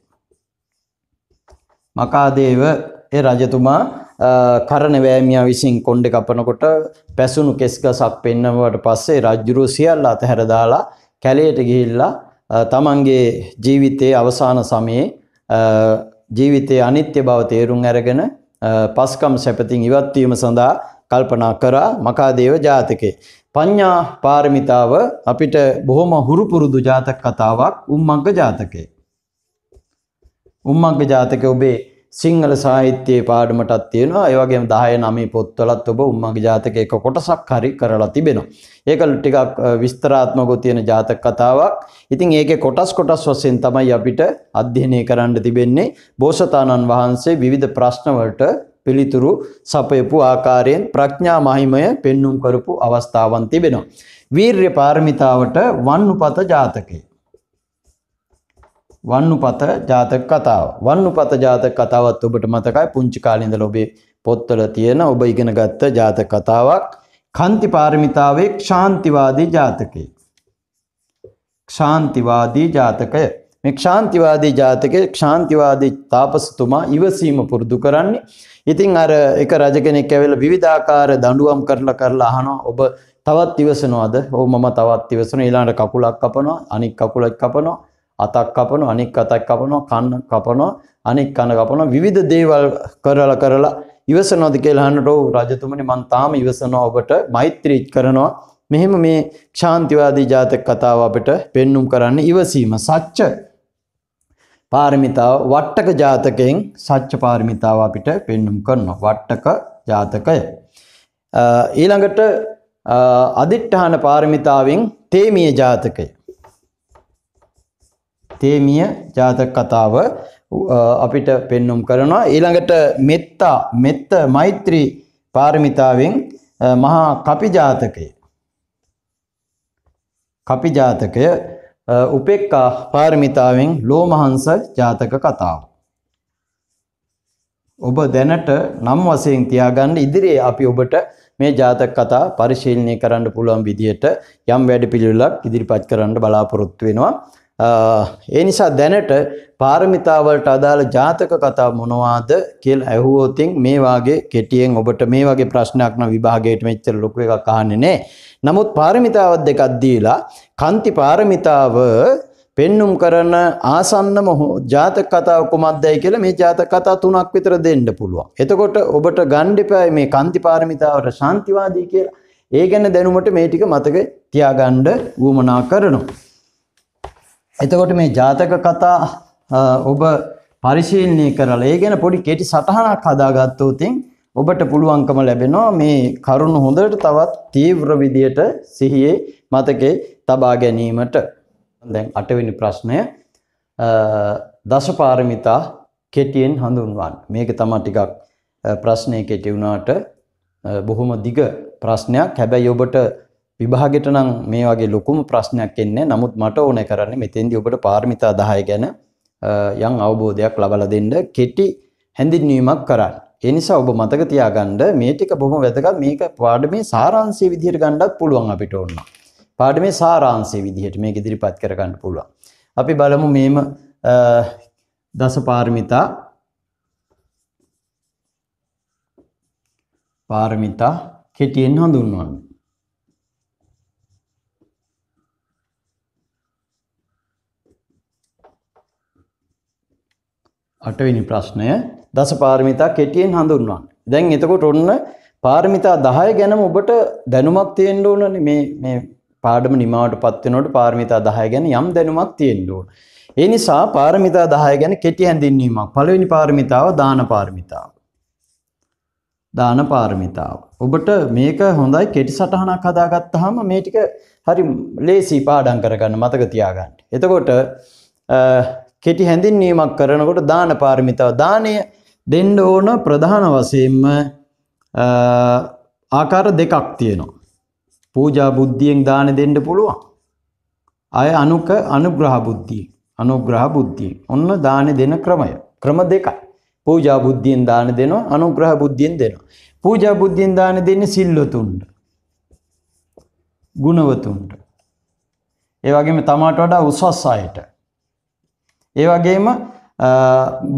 Speaker 1: මකාදේව ඒ රජතුමා කරණවෑමියා විසින් කොණ්ඩෙ කපනකොට පැසුණු කෙස් ගසක් පෙන්නවට පස්සේ රජුරෝ සියල්ල අතහැර දාලා කැලේට ගිහිල්ලා තමන්ගේ ජීවිතයේ අවසාන සමයේ ජීවිතයේ අනිත්‍ය බව තේරුම් අරගෙන පස්කම් සැපතින් ඉවත්වීම සඳහා කල්පනා කරා මකාදේව ජාතකේ. පඤ්ඤා පාරමිතාව අපිට බොහොම හුරු පුරුදු ජාතක කතාවක් උම්මග්ග ජාතකේ. උම්මග්ග ජාතකයේ ඔබේ සිංහල සාහිත්‍යයේ පාඩමටත් තියෙනවා ඒ වගේම 10 9 පොත්වලත් ඔබ උම්මගේ ජාතක එක කොටසක් හරි කරලා තිබෙනවා. ඒක ටිකක් විස්තරාත්මකව තියෙන ජාතක කතාවක්. ඉතින් ඒකේ කොටස් කොටස් වශයෙන් තමයි අපිට අධ්‍යයනය කරන්න තිබෙන්නේ. බෝසතාණන් වහන්සේ විවිධ ප්‍රශ්න වලට පිළිතුරු සපයපු ආකාරයෙන් ප්‍රඥා මහිමය පෙන්눔 කරපු අවස්ථාවන් තිබෙනවා. වීර්‍ය පාරමිතාවට වන්නුපත ජාතකය වන්නුපත ජාතක කතාව. වන්නුපත ජාතක කතාවත් ඔබට මතකයි පුංචි කාලේ ඉඳලා ඔබේ පොත්වල තියෙන ඔබ ඉගෙන ගත්ත ජාතක කතාවක්. කන්ති පාරමිතාවේ ක්ෂාන්තිවාදී ජාතකය. ක්ෂාන්තිවාදී ජාතකය මේ ක්ෂාන්තිවාදී ජාතකයේ ක්ෂාන්තිවාදී තාපසතුමා ඉවසීම පුරුදු කරන්නේ. ඉතින් අර එක රජ කෙනෙක් ඇවිල්ලා විවිධාකාර දඬුවම් කරලා කරලා අහනවා ඔබ තවත් ඉවසනවද? ඔව් මම තවත් ඉවසනවා. ඊළඟට කකුලක් කපනවා, අනිත් කකුලක් කපනවා. අතක් කපනවා අනෙක් අතක් කපනවා කන්න කපනවා අනෙක් කන කපනවා විවිධ දේවල් කරලා කරලා ඉවසනවාද කියලා අහන්නට ඔව් රජතුමනි මං තාම ඉවසනවා ඔබට මෛත්‍රී කරනවා මෙහෙම මේ ක්ෂාන්තිවාදී ජාතක කතාව අපිට පෙන්눔 කරන්න ඉවසීම සත්‍ය පාරමිතාව වට්ටක ජාතකයෙන් සත්‍ය පාරමිතාව අපිට පෙන්눔 කරනවා වට්ටක ජාතකය ඊළඟට අදිඨාන පාරමිතාවෙන් තේමීය ජාතකය තේමිය ජාතක කතාව අපිට පෙන්눔 කරනවා ඊළඟට මෙත්තා මෙත්ත මෛත්‍රී පාරමිතාවෙන් මහා කපිජාතකය කපිජාතකය උපෙක්කා පාරමිතාවෙන් ලෝමහංස ජාතක කතාව ඔබ දැනට නම් වශයෙන් තියාගන්න ඉදිරියේ අපි ඔබට මේ ජාතක කතා පරිශීලනය කරන්න පුළුවන් විදියට යම් වැඩ පිළිවෙලක් ඉදිරිපත් කරන්න බලාපොරොත්තු වෙනවා. ඒ නිසා දැනට පාරමිතාවලට අදාළ ජාතක කතා මොනවාද කියලා ඇහුවොත් මේ වාගේ කෙටියෙන් ඔබට මේ වගේ ප්‍රශ්නයක් නම් විභාගයට මෙච්චර ලොකු එකක් අහන්නේ නැහැ. නමුත් පාරමිතාවක් දෙකක් දීලා කන්ති පාරමිතාව පෙන්눔 කරන ආසන්නම ජාතක කතාව කුමක්දයි කියලා මේ ජාතක කතා තුනක් විතර දෙන්න පුළුවන්. එතකොට ඔබට ගණ්ඩිපයි මේ කන්ති පාරමිතාවට ශාන්තිවාදී කියලා. ඒ ගැන දැනුමට මේ ටික මතක තියාගන්න වුමනා කරනවා. එතකොට මේ ජාතක කතා ඔබ පරිශීලනය කරලා ඒ ගැන පොඩි කෙටි සටහනක් හදාගත්තොත් ඔබට පුළුවන්කම ලැබෙනවා මේ කරුණ හොඳට තවත් තීව්‍ර විදියට සිහියේ මතකේ තබා ගැනීමට. දැන් 8 වෙනි ප්‍රශ්නය දසපාරමිතා කෙටියෙන් හඳුන්වන්න. මේක තමයි ටිකක් ප්‍රශ්නේ කෙටි වුණාට බොහොම දිග ප්‍රශ්නයක්. හැබැයි ඔබට විභාගෙට නම් මේ වගේ ලොකුම ප්‍රශ්නයක් එන්නේ නමුත් මට ඕනේ කරන්නේ මෙතෙන්දී ඔබට පාරමිතා 10 ගැන යම් අවබෝධයක් ලබා දෙන්න කෙටි හැඳින්වීමක් කරන්න. ඒ නිසා ඔබ මතක තියාගන්න මේ ටික බොහොම වැදගත්. මේක පාඩමේ සාරාංශය විදිහට ගන්නත් පුළුවන් අපිට ඕන. පාඩමේ සාරාංශය විදිහට මේක ඉදිරිපත් කරගන්න පුළුවන්. අපි බලමු මේම දස පාරමිතා පාරමිතා කෙටියෙන් හඳුන්වන්නේ අටවෙනි ප්‍රශ්නය දසපාරමිතා කෙටියෙන් හඳුන්වන්න. දැන් එතකොට ඔන්න පාරමිතා 10 ගැනම ඔබට දැනුමක් තියෙන්න ඕනනේ මේ මේ පාඩම නිමාවටපත් වෙනකොට පාරමිතා 10 ගැන යම් දැනුමක් තියෙන්න ඕන. ඒ නිසා පාරමිතා 10 ගැන කෙටි හැඳින්වීමක්. පළවෙනි පාරමිතාව දාන පාරමිතාව. දාන පාරමිතාව. ඔබට මේක හොඳයි කෙටි සටහනක් හදාගත්තාම මේ ටික හරි ලේසි පාඩම් කරගන්න මතක තියාගන්න. එතකොට කෙටි හැඳින්වීමක් කරනකොට දාන පාරමිතාව දානය දෙන්න ඕන ප්‍රධාන වශයෙන්ම ආකාර දෙකක් තියෙනවා. පූජා බුද්ධියෙන් දාන දෙන්න පුළුවන්. අය අනුක අනුග්‍රහ බුද්ධිය. අනුග්‍රහ බුද්ධිය. ඔන්න දාන දෙන ක්‍රමය. ක්‍රම දෙකයි. පූජා බුද්ධියෙන් දාන දෙනවා අනුග්‍රහ බුද්ධියෙන් දෙනවා. පූජා බුද්ධියෙන් දාන දෙන්නේ සිල්වතුන්ට. ගුණවතුන්ට. ඒ වගේම තමාට වඩා උසස් අයට. ඒ වගේම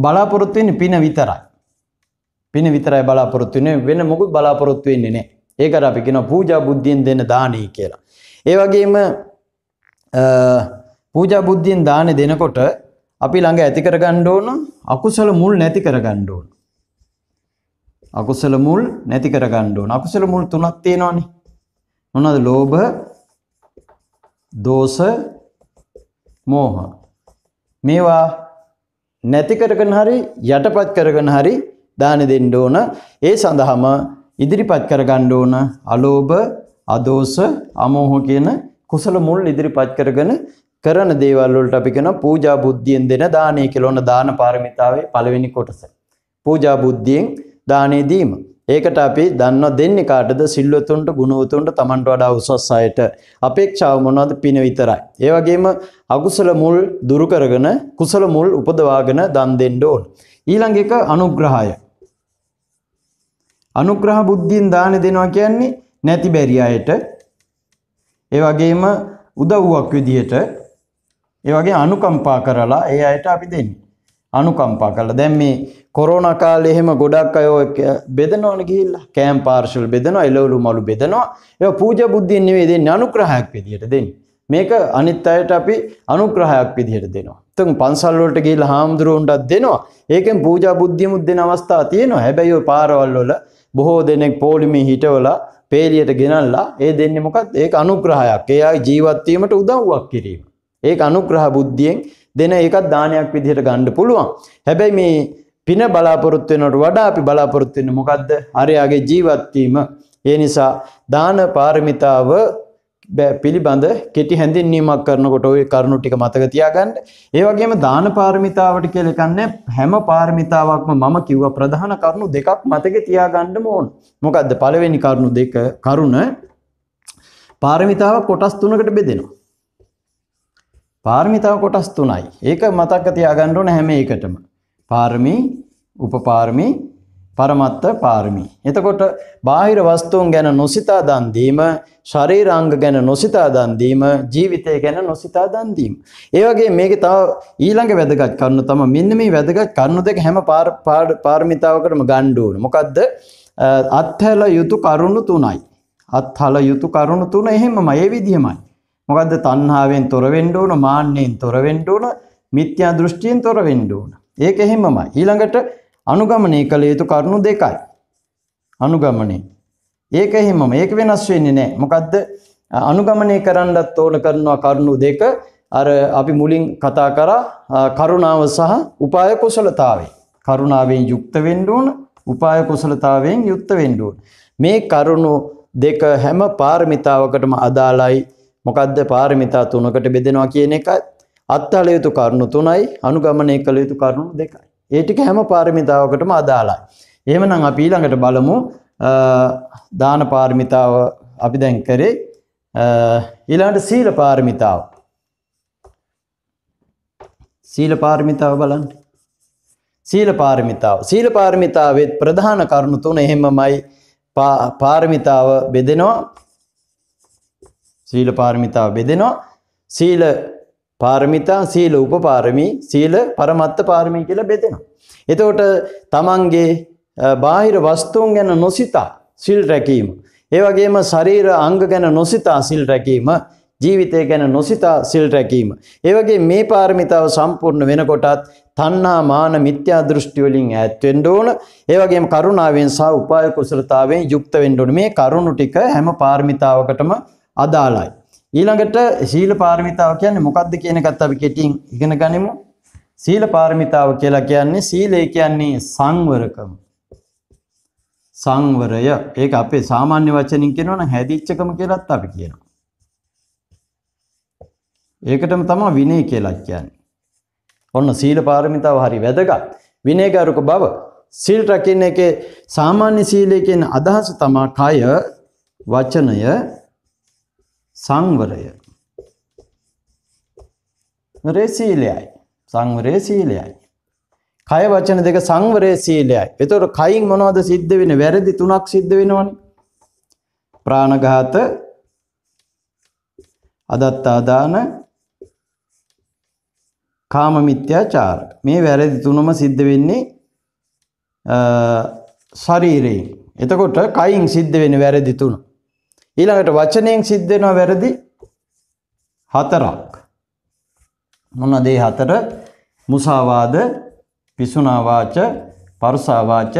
Speaker 1: බලාපොරොත්තු වෙන්නේ පින විතරයි. පින විතරයි බලාපොරොත්තු වෙන්නේ වෙන මොකුත් බලාපොරොත්තු වෙන්නේ නැහැ. ඒකට අපි කියනවා පූජා බුද්ධියෙන් දෙන දානයි කියලා. ඒ වගේම පූජා බුද්ධියෙන් දානෙ දෙනකොට අපි ළඟ ඇති කරගන්න ඕන අකුසල මුල් නැති කරගන්න ඕන. අකුසල මුල් නැති කරගන්න ඕන. අකුසල මුල් තුනක් තියෙනවානේ. මොනවද? ලෝභ, දෝෂ, මෝහ. මේවා නැති කරගෙන හරි යටපත් කරගෙන හරි දාන දෙන්න ඕන. ඒ සඳහාම ඉදිරිපත් කරගන්න ඕන අලෝභ, අදෝස, අමෝහ කියන කුසල මුල් ඉදිරිපත් කරගෙන කරන දේවල් වලට අපි කියනවා පූජා බුද්ධියෙන් දෙන දානය කියලා. ඕන දාන පාරමිතාවේ පළවෙනි කොටස. පූජා බුද්ධියෙන් දානේ දීම. ඒකට අපි දන්නව දෙන්නේ කාටද සිල්වතුන්ට ගුණවතුන්ට Tamanට වඩා උසස් අයට අපේක්ෂාව මොනවද පින විතරයි. ඒ වගේම අකුසල මුල් දුරු කරගෙන කුසල මුල් උපදවාගෙන දන් දෙන්න ඕන. ඊළඟ එක අනුග්‍රහය. අනුග්‍රහ බුද්ධියෙන් දාන දෙනවා කියන්නේ නැති බැරි අයට. ඒ වගේම උදව්වක් විදියට ඒ වගේ අනුකම්පා කරලා ඒ අයට අපි දෙන්නේ. අනුකම්පා කළා. දැන් මේ කොරෝනා කාලේ එහෙම ගොඩක් අය බෙදනවනේ ගිහිල්ලා. කෑම් පාර්සල් බෙදනවා, එළවලු මලු බෙදනවා. ඒක පූජා බුද්ධියෙන් නෙවෙයි දෙන්නේ අනුග්‍රහයක් විදියට දෙන්නේ. මේක අනිත් අයට අපි අනුග්‍රහයක් විදිහට දෙනවා. එතන පන්සල් වලට ගිහිල්ලා හාමුදුරුවන්ටත් දෙනවා. ඒකෙන් පූජා බුද්ධියමුත් දෙන අවස්ථා තියෙනවා. හැබැයි ওই පාරවල් වල බොහෝ දෙනෙක් පොලිමේ හිටවලා peeliyට ගෙනල්ලා ඒ දෙන්නේ මොකක්ද? ඒක අනුග්‍රහයක්. ඒ ආයි ජීවත් වීමට උදව්වක් කිරීම. ඒක අනුග්‍රහ බුද්ධියෙන් දෙන ඒකත් දානයක් විදිහට ගන්න පුළුවන්. හැබැයි මේ පින බලාපොරොත්තු වෙනවට වඩා අපි බලාපොරොත්තු වෙන්නේ මොකද්ද? අරයාගේ ජීවත් වීම. ඒ නිසා දාන පාරමිතාව පිළිබඳ කෙටි හැඳින්වීමක් කරනකොට ওই කරුණු ටික මතක තියාගන්න. ඒ වගේම දාන පාරමිතාවට කියලා කියන්නේ හැම පාරමිතාවක්ම මම කිව්ව ප්‍රධාන කරුණු දෙකක් මතකේ තියාගන්නම ඕන. මොකද්ද? පළවෙනි කරුණු දෙක කරුණ පාරමිතාව කොටස් තුනකට බෙදෙනවා. පාර්මිතාව කොටස් තුනයි. ඒක මතක තියාගන්න ඕන හැම එකටම. පාර්මී, උපපාර්මී, පරමත්ත පාර්මී. එතකොට බාහිර වස්තුන් ගැන නොසිතා දන් දීම, ශරීරාංග ගැන නොසිතා දන් දීම, ජීවිතය ගැන නොසිතා දන් දීම. ඒ වගේ මේකේ තව ඊළඟ වැදගත් කරුණ තමයි මෙන්න මේ වැදගත් කරුණු දෙක හැම පාර්මිතාවකටම ගන්න ඕන. මොකද්ද? අත්හැල යුතු කරුණු තුනයි. අත්හල යුතු කරුණු තුන එහෙමමයි ඒ විදිහමයි. මොකද්ද තණ්හාවෙන් තොර වෙන්න ඕන මාන්නෙන් තොර වෙන්න ඕන මිත්‍යා දෘෂ්ටියෙන් තොර වෙන්න ඕන ඒක එහෙමමයි ඊළඟට අනුගමනය කළ යුතු කරුණු දෙකයි අනුගමනය ඒක එහෙමම ඒක වෙනස් වෙන්නේ නැහැ මොකද්ද අනුගමනය කරන්නත් ඕන කරනවා කරුණු දෙක අර අපි මුලින් කතා කරා කරුණාව සහ උපාය කුසලතාවේ කරුණාවෙන් යුක්ත වෙන්න ඕන උපාය කුසලතාවෙන් යුක්ත වෙන්න ඕන මේ කරුණු දෙක හැම පාරමිතාවකටම අදාළයි මොකද්ද පාරමිතා තුනකට බෙදෙනවා කියන එකත් අත්හළ යුතු කරුණු තුනයි අනුගමනය කළ යුතු කරුණු දෙකයි. ඒ ටික හැම පාරමිතාවකටම අදාළයි. එහෙමනම් අපි ඊළඟට බලමු දාන පාරමිතාව අපි දැන් කරේ ඊළඟට සීල පාරමිතාව. සීල පාරමිතාව බලන්න. සීල පාරමිතාව. සීල පාරමිතාවෙත් ප්‍රධාන කරුණු තුන එහෙමමයි පාරමිතාව බෙදෙනවා. සීල පාරමිතාව බෙදෙනවා. සීල පාරමිතා සීල උපපාරමී සීල පරමත්ත පාරමී කියලා බෙදෙනවා. එතකොට තමන්ගේ බාහිර වස්තුන් ගැන නොසිතා සිල් රැකීම. ඒ වගේම ශරීර අංග ගැන නොසිතා සිල් රැකීම ජීවිතය ගැන නොසිතා සිල් රැකීම. ඒ වගේ මේ පාරමිතාව සම්පූර්ණ වෙනකොටත් තණ්හා මාන මිත්‍යා දෘෂ්ටි වලින් ඈත් වෙන්න ඕන. ඒ වගේම කරුණාවෙන් සහ උපාය කුසලතාවෙන් යුක්ත වෙන්න ඕන. මේ කරුණු ටික හැම පාරමිතාවකටම අදාළයි. ඊළඟට ශීල පාරමිතාව කියන්නේ මොකක්ද කියන එකත් අපි කෙටියෙන් ඉගෙන ගනිමු. සීල පාරමිතාව කියලා කියන්නේ සීලය කියන්නේ සංවරකම. සංවරය. ඒක අපේ සාමාන්‍ය වචනින් කියනවා නම් හැදිච්චකම කියලාත් අපි කියනවා. ඒකටම තමයි විනය කියලා කියන්නේ. ඔන්න සීල පාරමිතාව හරි වැදගත්. විනයගරුක බව සීල් රකින්න එකේ සාමාන්‍ය සීලය කියන අදහස තමයි කය, වචනය, සංවරය. රේසීලයයි. සංවරේ සීලයයි. කය වචන දෙක සංවරේ සීලයයි. එතකොට කයින් මොනවද සිද්ධ වෙන්නේ? වැරදි තුනක් සිද්ධ වෙනවනේ. ප්‍රාණඝාත, අදත්තාදාන, කාම මිත්‍යාචාර. මේ වැරදි තුනම සිද්ධ වෙන්නේ ශරීරයෙන්. එතකොට කයින් සිද්ධ වෙන්නේ වැරදි තුන. ඊළඟට වචනයෙන් සිද්ධ වෙනවා වැරදි හතරක්. මොනවද මේ හතර? මුසාවාද, පිසුනා වාච, පරුසා වාච,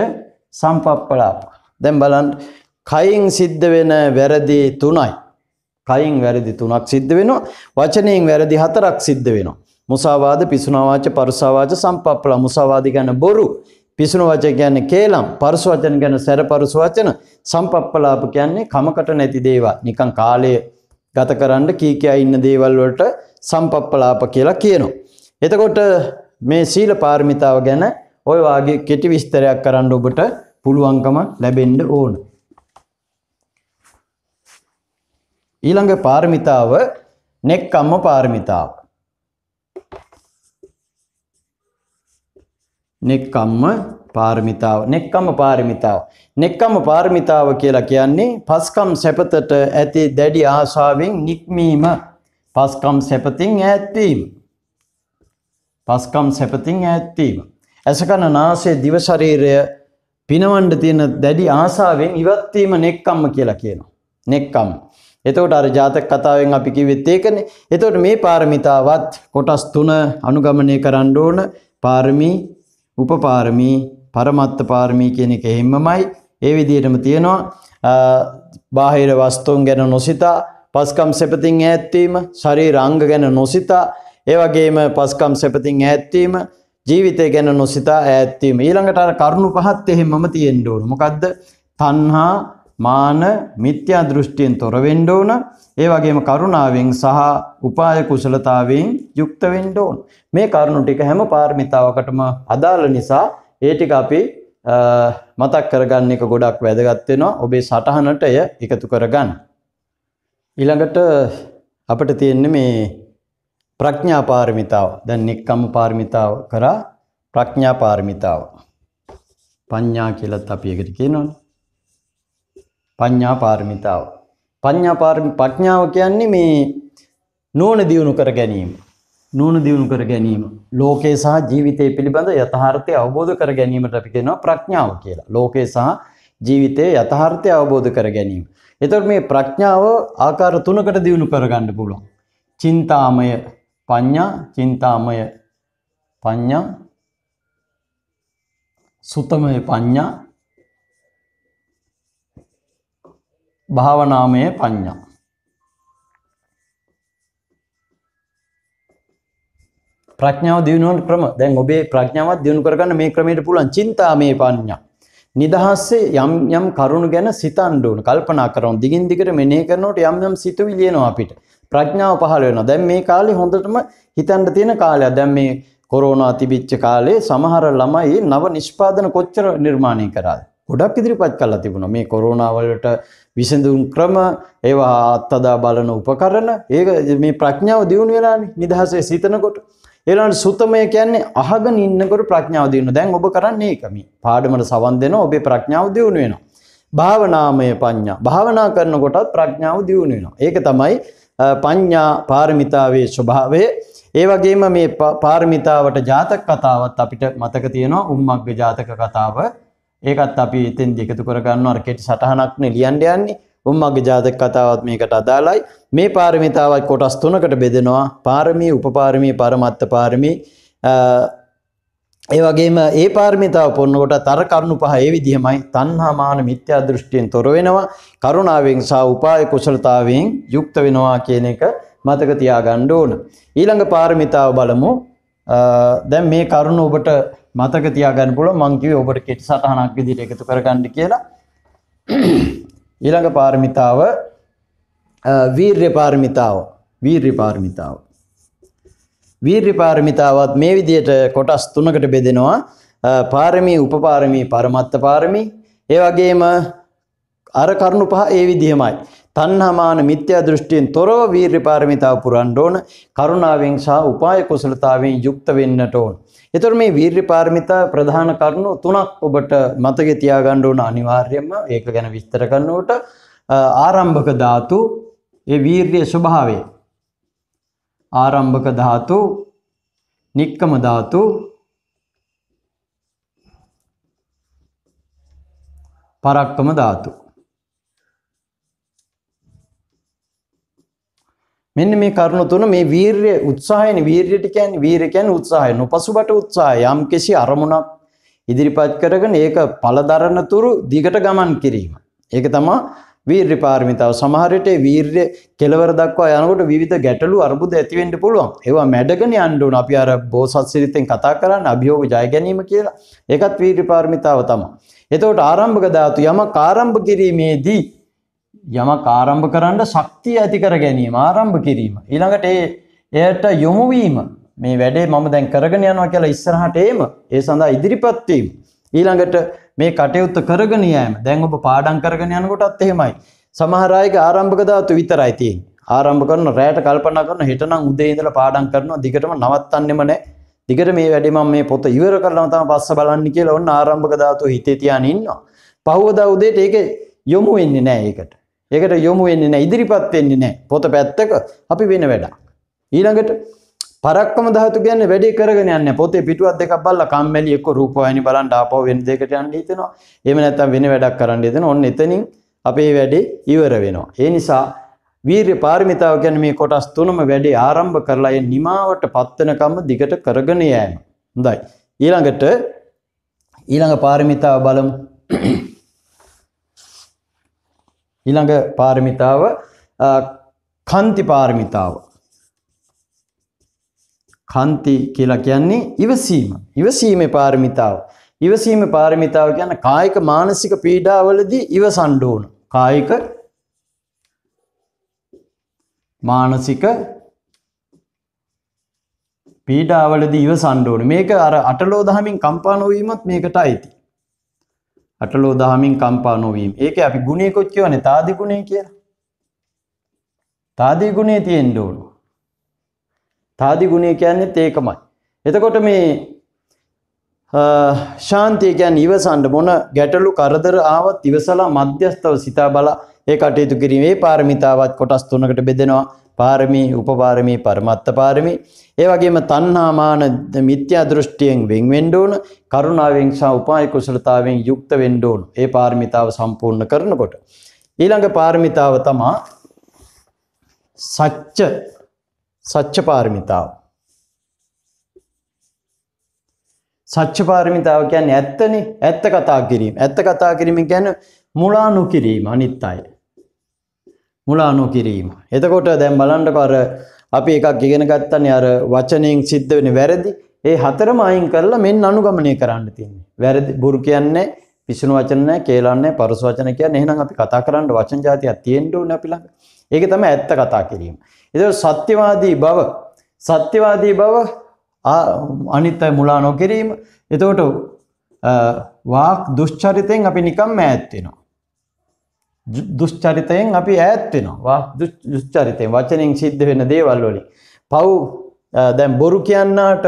Speaker 1: සම්පප්පලාප. දැන් බලන්න කයින් සිද්ධ වෙන වැරදි තුනයි. කයින් වැරදි තුනක් සිද්ධ වෙනවා. වචනයෙන් වැරදි හතරක් සිද්ධ වෙනවා. මුසාවාද, පිසුනා වාච, පරුසා වාච, සම්පප්පලා. මුසාවාද කියන්නේ බොරු. පිසුණු වචන කියන්නේ කේලම්, පරුස වචන ගැන සැරපරුස වචන, සම්පප්පලාප කියන්නේ කමකට නැති දේවල්. නිකන් කාලය ගත කරන්න කී කියා ඉන්න දේවල් වලට සම්පප්පලාප කියලා කියනවා. එතකොට මේ සීල පාරමිතාව ගැන ඔය වාගේ කෙටි විස්තරයක් කරන්න ඔබට පුළුවන්කම ලැබෙන්න ඕන. ඊළඟ පාරමිතාව නෙක්කම්ම පාරමිතාව. නෙක්කම්ම පාරමිතාව නෙක්කම පාරමිතාව නෙක්කම පාරමිතාව කියලා කියන්නේ පස්කම් සැපතට ඇති දැඩි ආශාවෙන් නික්මීම පස්කම් සැපතින් ඈත්වීම පස්කම් සැපතින් ඈත්වීම ඇසකන නාසයේ දිව ශරීරය පිනවන්න තියෙන දැඩි ආශාවෙන් ඉවත් වීම නෙක්කම්ම කියලා කියනවා නෙක්කම් එතකොට අර ජාතක කතාවෙන් අපි කිව්වෙත් ඒකනේ එතකොට මේ පාරමිතාවත් කොටස් තුන අනුගමනය කරන්න ඕන පාරමී උපපාරමී පරමත්ත පාරමී කියන එක එහෙම්මමයි ඒ විදිහටම තියෙනවා බාහිර වස්තුන් ගැන නොසිතා පස්කම් සැපතින් ඈත්වීම ශරී රංග ගැන නොසිතා ඒවගේම පස්කම් සැපතින් ඈත්වීම ජීවිතය ගැන නොසිතා ඈත්වීම ඊළඟට අර කරුණු පහත් එහෙමම තියෙන්න ඕන මොකද්ද තණ්හා මාන මිත්‍යා දෘෂ්ටියෙන් තොර වෙන්න ඕන. ඒ වගේම කරුණාවෙන් සහ උපාය කුසලතාවෙන් යුක්ත වෙන්න ඕන. මේ කරුණු ටික හැම පාරමිතාවකටම අදාළ නිසා ඒ ටික අපි මතක් කරගන්න එක ගොඩක් වැදගත් වෙනවා. ඔබේ සටහනට එය එකතු කරගන්න. ඊළඟට අපිට තියෙන්නේ මේ ප්‍රඥා පාරමිතාව. දැන් නික්කම් පාරමිතාව කරා ප්‍රඥා පාරමිතාව. පඤ්ඤා කියලත් අපි ඒකට කියනවනේ. පඤ්ඤා පාරමිතාව. පඤ්ඤා ප්‍රඥාව කියන්නේ මේ නුවණ දියුණු කර ගැනීම. නුවණ දියුණු කර ගැනීම. ලෝකේ සහ ජීවිතය පිළිබඳ යථාර්ථය අවබෝධ කර ගැනීමට අපි කියනවා ප්‍රඥාව කියලා. ලෝකේ සහ ජීවිතයේ යථාර්ථය අවබෝධ කර ගැනීම. එතකොට මේ ප්‍රඥාව ආකාර තුනකට දියුණු කරගන්න පුළුවන්. චින්තාමය පඤ්ඤා, චින්තාමය පඤ්ඤා, සුතමය පඤ්ඤා, භාවනාමය පඤ්ඤා. ප්‍රඥාව දියුණුවන ක්‍රම දැන් ඔබේ ප්‍රඥාවත් දියුණු කරගන්න මේ ක්‍රමයට පුළුවන් චින්තාමේ පඤ්ඤා. නිදහස්සේ යම් යම් කරුණු ගැන සිතන්න ඕන කල්පනා කරන දිගින් දිගට මෙනෙහි කරනකොට යම් යම් සිතුවිලි එනවා අපිට. ප්‍රඥාව පහළ වෙනවා. දැන් මේ කාලේ හොඳටම හිතන්න තියෙන කාලයක්. දැන් මේ කොරෝනා තිබිච්ච කාලේ සමහර ළමයි නව නිෂ්පාදන කොච්චර නිර්මාණය කරාද? ගොඩක් ඉදිරිපත් කලා තිබුණ මේ කොරෝනාවලට විසඳුම් ක්‍රම ඒවා අත්තදා බලන උපකරන ඒ මේ ප්‍රඥාව දියුණු වෙලානි නිදහසේ සිතනකොට. ඒලාට සුතමය කියන්නේ අහග ඉන්නකොට ප්‍රඥාව දියුණු දැන් ඔබ කරන්නේ එකම පාඩමට සවන් දෙෙන ඔබේ ප්‍රඥාව දියුණු වෙනවා. භාවනාමය පඤ්ඥා භාවනා කරනකොටත් ප්‍රඥාව දියුණු වෙනවා. ඒක තමයි පඤ්ඥා පාරමිතාවේ ස්වභාවේ ඒ වගේම මේ පාරමිතාවට ජාතක කතාවත් අපිට මතක තියෙනවා උම්මක්ග ජාතක කතාව ඒකත් අපි එතෙන්දි එකතු කරගන්නවා අර කෙටි සටහනක්නේ ලියන්න යන්නේ. උම්මගේ ජාතක කතාවත් මේකට අදාළයි. මේ පාරමිතාවත් කොටස් තුනකට බෙදෙනවා. පාරමී, උපපාරමී, පරමත්ත පාරමී. ඒ වගේම ඒ පාරමිතාව පොන්න කොට තර කරුණු පහ ඒ විදිහමයි තණ්හා මාන මිත්‍යා දෘෂ්ටියෙන් තොර වෙනවා කරුණාවෙන් සහ උපාය කුසලතාවෙන් යුක්ත වෙනවා කියන එක මතක තියාගන්න ඕන ඊළඟ පාරමිතාව බලමු දැන් මේ කරුණ ඔබට මතක තියාගන්න පුළුවන් මං කිව්වේ ඔබට කෙටි සටහනක් විදිහට එකතු කරගන්න කියලා ඊළඟ පාරමිතාව වීර්‍ය පාරමිතාව වීර්‍ය පාරමිතාව වීර්‍ය පාරමිතාවත් මේ විදිහට කොටස් තුනකට බෙදෙනවා පාරමී උපපාරමී පරමත්ත පාරමී ඒ වගේම අර කරුණු පහ ඒ විදිහමයි තණ්හාමාන මිත්‍යා දෘෂ්ටියෙන් තොරව වීර්‍ය පාරමිතාව පුරන්න ඕන. කරුණාවෙන් සහ උපාය කුසලතාවෙන් යුක්ත වෙන්නට ඕන. එතකොට මේ වීර්‍ය පාරමිතා ප්‍රධාන කරුණු තුනක් ඔබට මතකේ තියාගන්න ඕන අනිවාර්යයෙන්ම. ඒක ගැන විස්තර කරනකොට ආරම්භක ධාතු ඒ වීර්‍ය ස්වභාවය ආරම්භක ධාතු නික්කම ධාතු පරක්කම ධාතු මෙන්න මේ කරුණ තුන මේ වීරය උත්සාහයන වීරයට කියන්නේ වීර කියන්නේ උත්සාහය නොපසුබට උත්සාහය යම් කිසි අරමුණක් ඉදිරිපත් කරගෙන ඒක පළදරනතුරු දිගට ගමන් කිරීම. ඒක තමයි වීර්‍ය පාරමිතාව. සමහර විට වීර්‍ය කෙලවර දක්වා යනකොට විවිධ ගැටලු අරුබුද ඇති වෙන්න පුළුවන්. ඒවා මැඩගෙන යන්න ඕන. අපි අර බෝසත් සිරිතෙන් කතා කරන්නේ අභියෝග ජය ගැනීම කියලා. ඒකත් වීර්‍ය පාරමිතාව තමයි. එතකොට ආරම්භක ධාතු යමක් ආරම්භ කිරීමේදී යමක් ආරම්භ කරන්න ශක්තිය ඇති කර ගැනීම ආරම්භ කිරීම. ඊළඟට ඒ එයට යොමුවීම මේ වැඩේ මම දැන් කරගෙන යනවා කියලා ඉස්සරහට ඒම ඒ සඳහා ඉදිරිපත් වීම. ඊළඟට මේ කටයුත්ත කරගෙන යෑම. දැන් ඔබ පාඩම් කරගෙන යනකොටත් එහෙමයි. සමහර අයගේ ආරම්භක ධාතු විතරයි තියෙන්නේ. ආරම්භ කරන රැයට කල්පනා කරන හෙට නම් උදේ ඉඳලා පාඩම් කරනවා දිගටම නවත්තන්නෙම නැහැ. දිගට මේ වැඩේ මම මේ පොත ඉවර කරලම තමයි පස්ස බලන්න කියලා ඔන්න ආරම්භක ධාතුව හිතේ තියාගෙන ඉන්නවා. පහවදා උදේට ඒක යොමු වෙන්නේ නැහැ ඒකට. ඒකට යොමු වෙන්නේ නැහැ ඉදිරිපත් වෙන්නේ නැහැ පොත පැත්තක අපි වෙන වැඩක් ඊළඟට පරක්කම ධාතු කියන්නේ වැඩි කරගෙන යන්නේ පොතේ පිටුවක් දෙකක් බලලා කම්මැලි එක්ක රූපවාහිනී බලන් ආපහු වෙන දෙයකට යන්න හිතෙනවා. එහෙම නැත්නම් වෙන වැඩක් කරන්න හිතෙනවා. ඔන්න එතනින් අපේ වැඩේ ඉවර වෙනවා. ඒ නිසා වීර්ය පාරමිතාව කියන්නේ මේ කොටස් තුනම වැඩේ ආරම්භ කරලා ඒ නිමාවට පත්වනකම දිගට කරගෙන යෑම. හොඳයි. ඊළඟට ඊළඟ පාරමිතාව බලමු. ඊළඟ පාරමිතාව කන්ති පාරමිතාව. කන්ති කියලා කියන්නේ ඉවසීම. ඉවසීමේ පාරමිතාව. ඉවසීමේ පාරමිතාව කියන්නේ කායික මානසික පීඩාවලදී ඉවසන්න ඕන. කායික මානසික පීඩාවලදී ඉවසන්න ඕන. මේක අර අටලෝ දහමින් කම්පා නොවීමත් මේකට අයිති. අටලෝ දහමින් කම්පා නොවීම. ඒක අපි ගුණයකොත් කියවනේ තාදි ගුණය කියලා. තාදී ගුණේ තියෙන්න ඕන. තාදි ගුණය කියන්නේත් ඒකමයි. එතකොට මේ ශාන්තිය කියන්නේ ඉවසන්න මොන ගැටලු කරදර ආවත් ඉවසලා මධ්‍යස්තව සිතා බලා ඒ කටයුතු කිරීමේ පාරමිතාවත් කොටස් තුනකට බෙදෙනවා. පාරමී උපපාරමී පරමත්ත පාරමී ඒ වගේම තණ්හාමාන මිත්‍යා දෘෂ්ටියෙන් වෙන් වෙන්න ඕන කරුණාවෙන් සහ උපාය කුසලතාවෙන් යුක්ත වෙන්න ඕන ඒ පාරමිතාව සම්පූර්ණ කරනකොට ඊළඟ පාරමිතාව තමා සච්ච සච්ච පාරමිතාව සච්ච පාරමිතාව කියන්නේ ඇත්තනේ ඇත්ත කතා කිරීම ඇත්ත කතා කිරීම කියන්නේ මුලා නොකිරීම අනිත් අය මුලා නොකිරීම. එතකොට දැන් බලන්නකො අර අපි එකක් ඉගෙන ගත්තනේ අර වචනෙන් සිද්ධ වෙන වැරදි. ඒ හතරම අයින් කරලා මෙන්න අනුගමනය කරන්න තියෙන්නේ. වැරදි බුරු කියන්නේ පිසුණු වචන නැහැ, කේලම් නැහැ, පරුස වචන කියන්නේ. එහෙනම් අපි කතා කරන්න වචන જાතියක් තියෙන්න ඕනේ අපි ළඟ. ඒක තමයි ඇත්ත කතා කිරීම. ඒතකොට සත්‍යවාදී බව සත්‍යවාදී බව අනිත් අය මුලා නොකිරීම. එතකොට වාක් දුෂ්චරිතෙන් අපි නිකම්ම ඈත් වෙනවා. දුෂ්චරිතයෙන් අපි ඈත් වෙනවා දුෂ්චරිතයෙන් වචනෙන් සිද්ධ වෙන දේවල් වලින් පව් දැන් බොරු කියන්නාට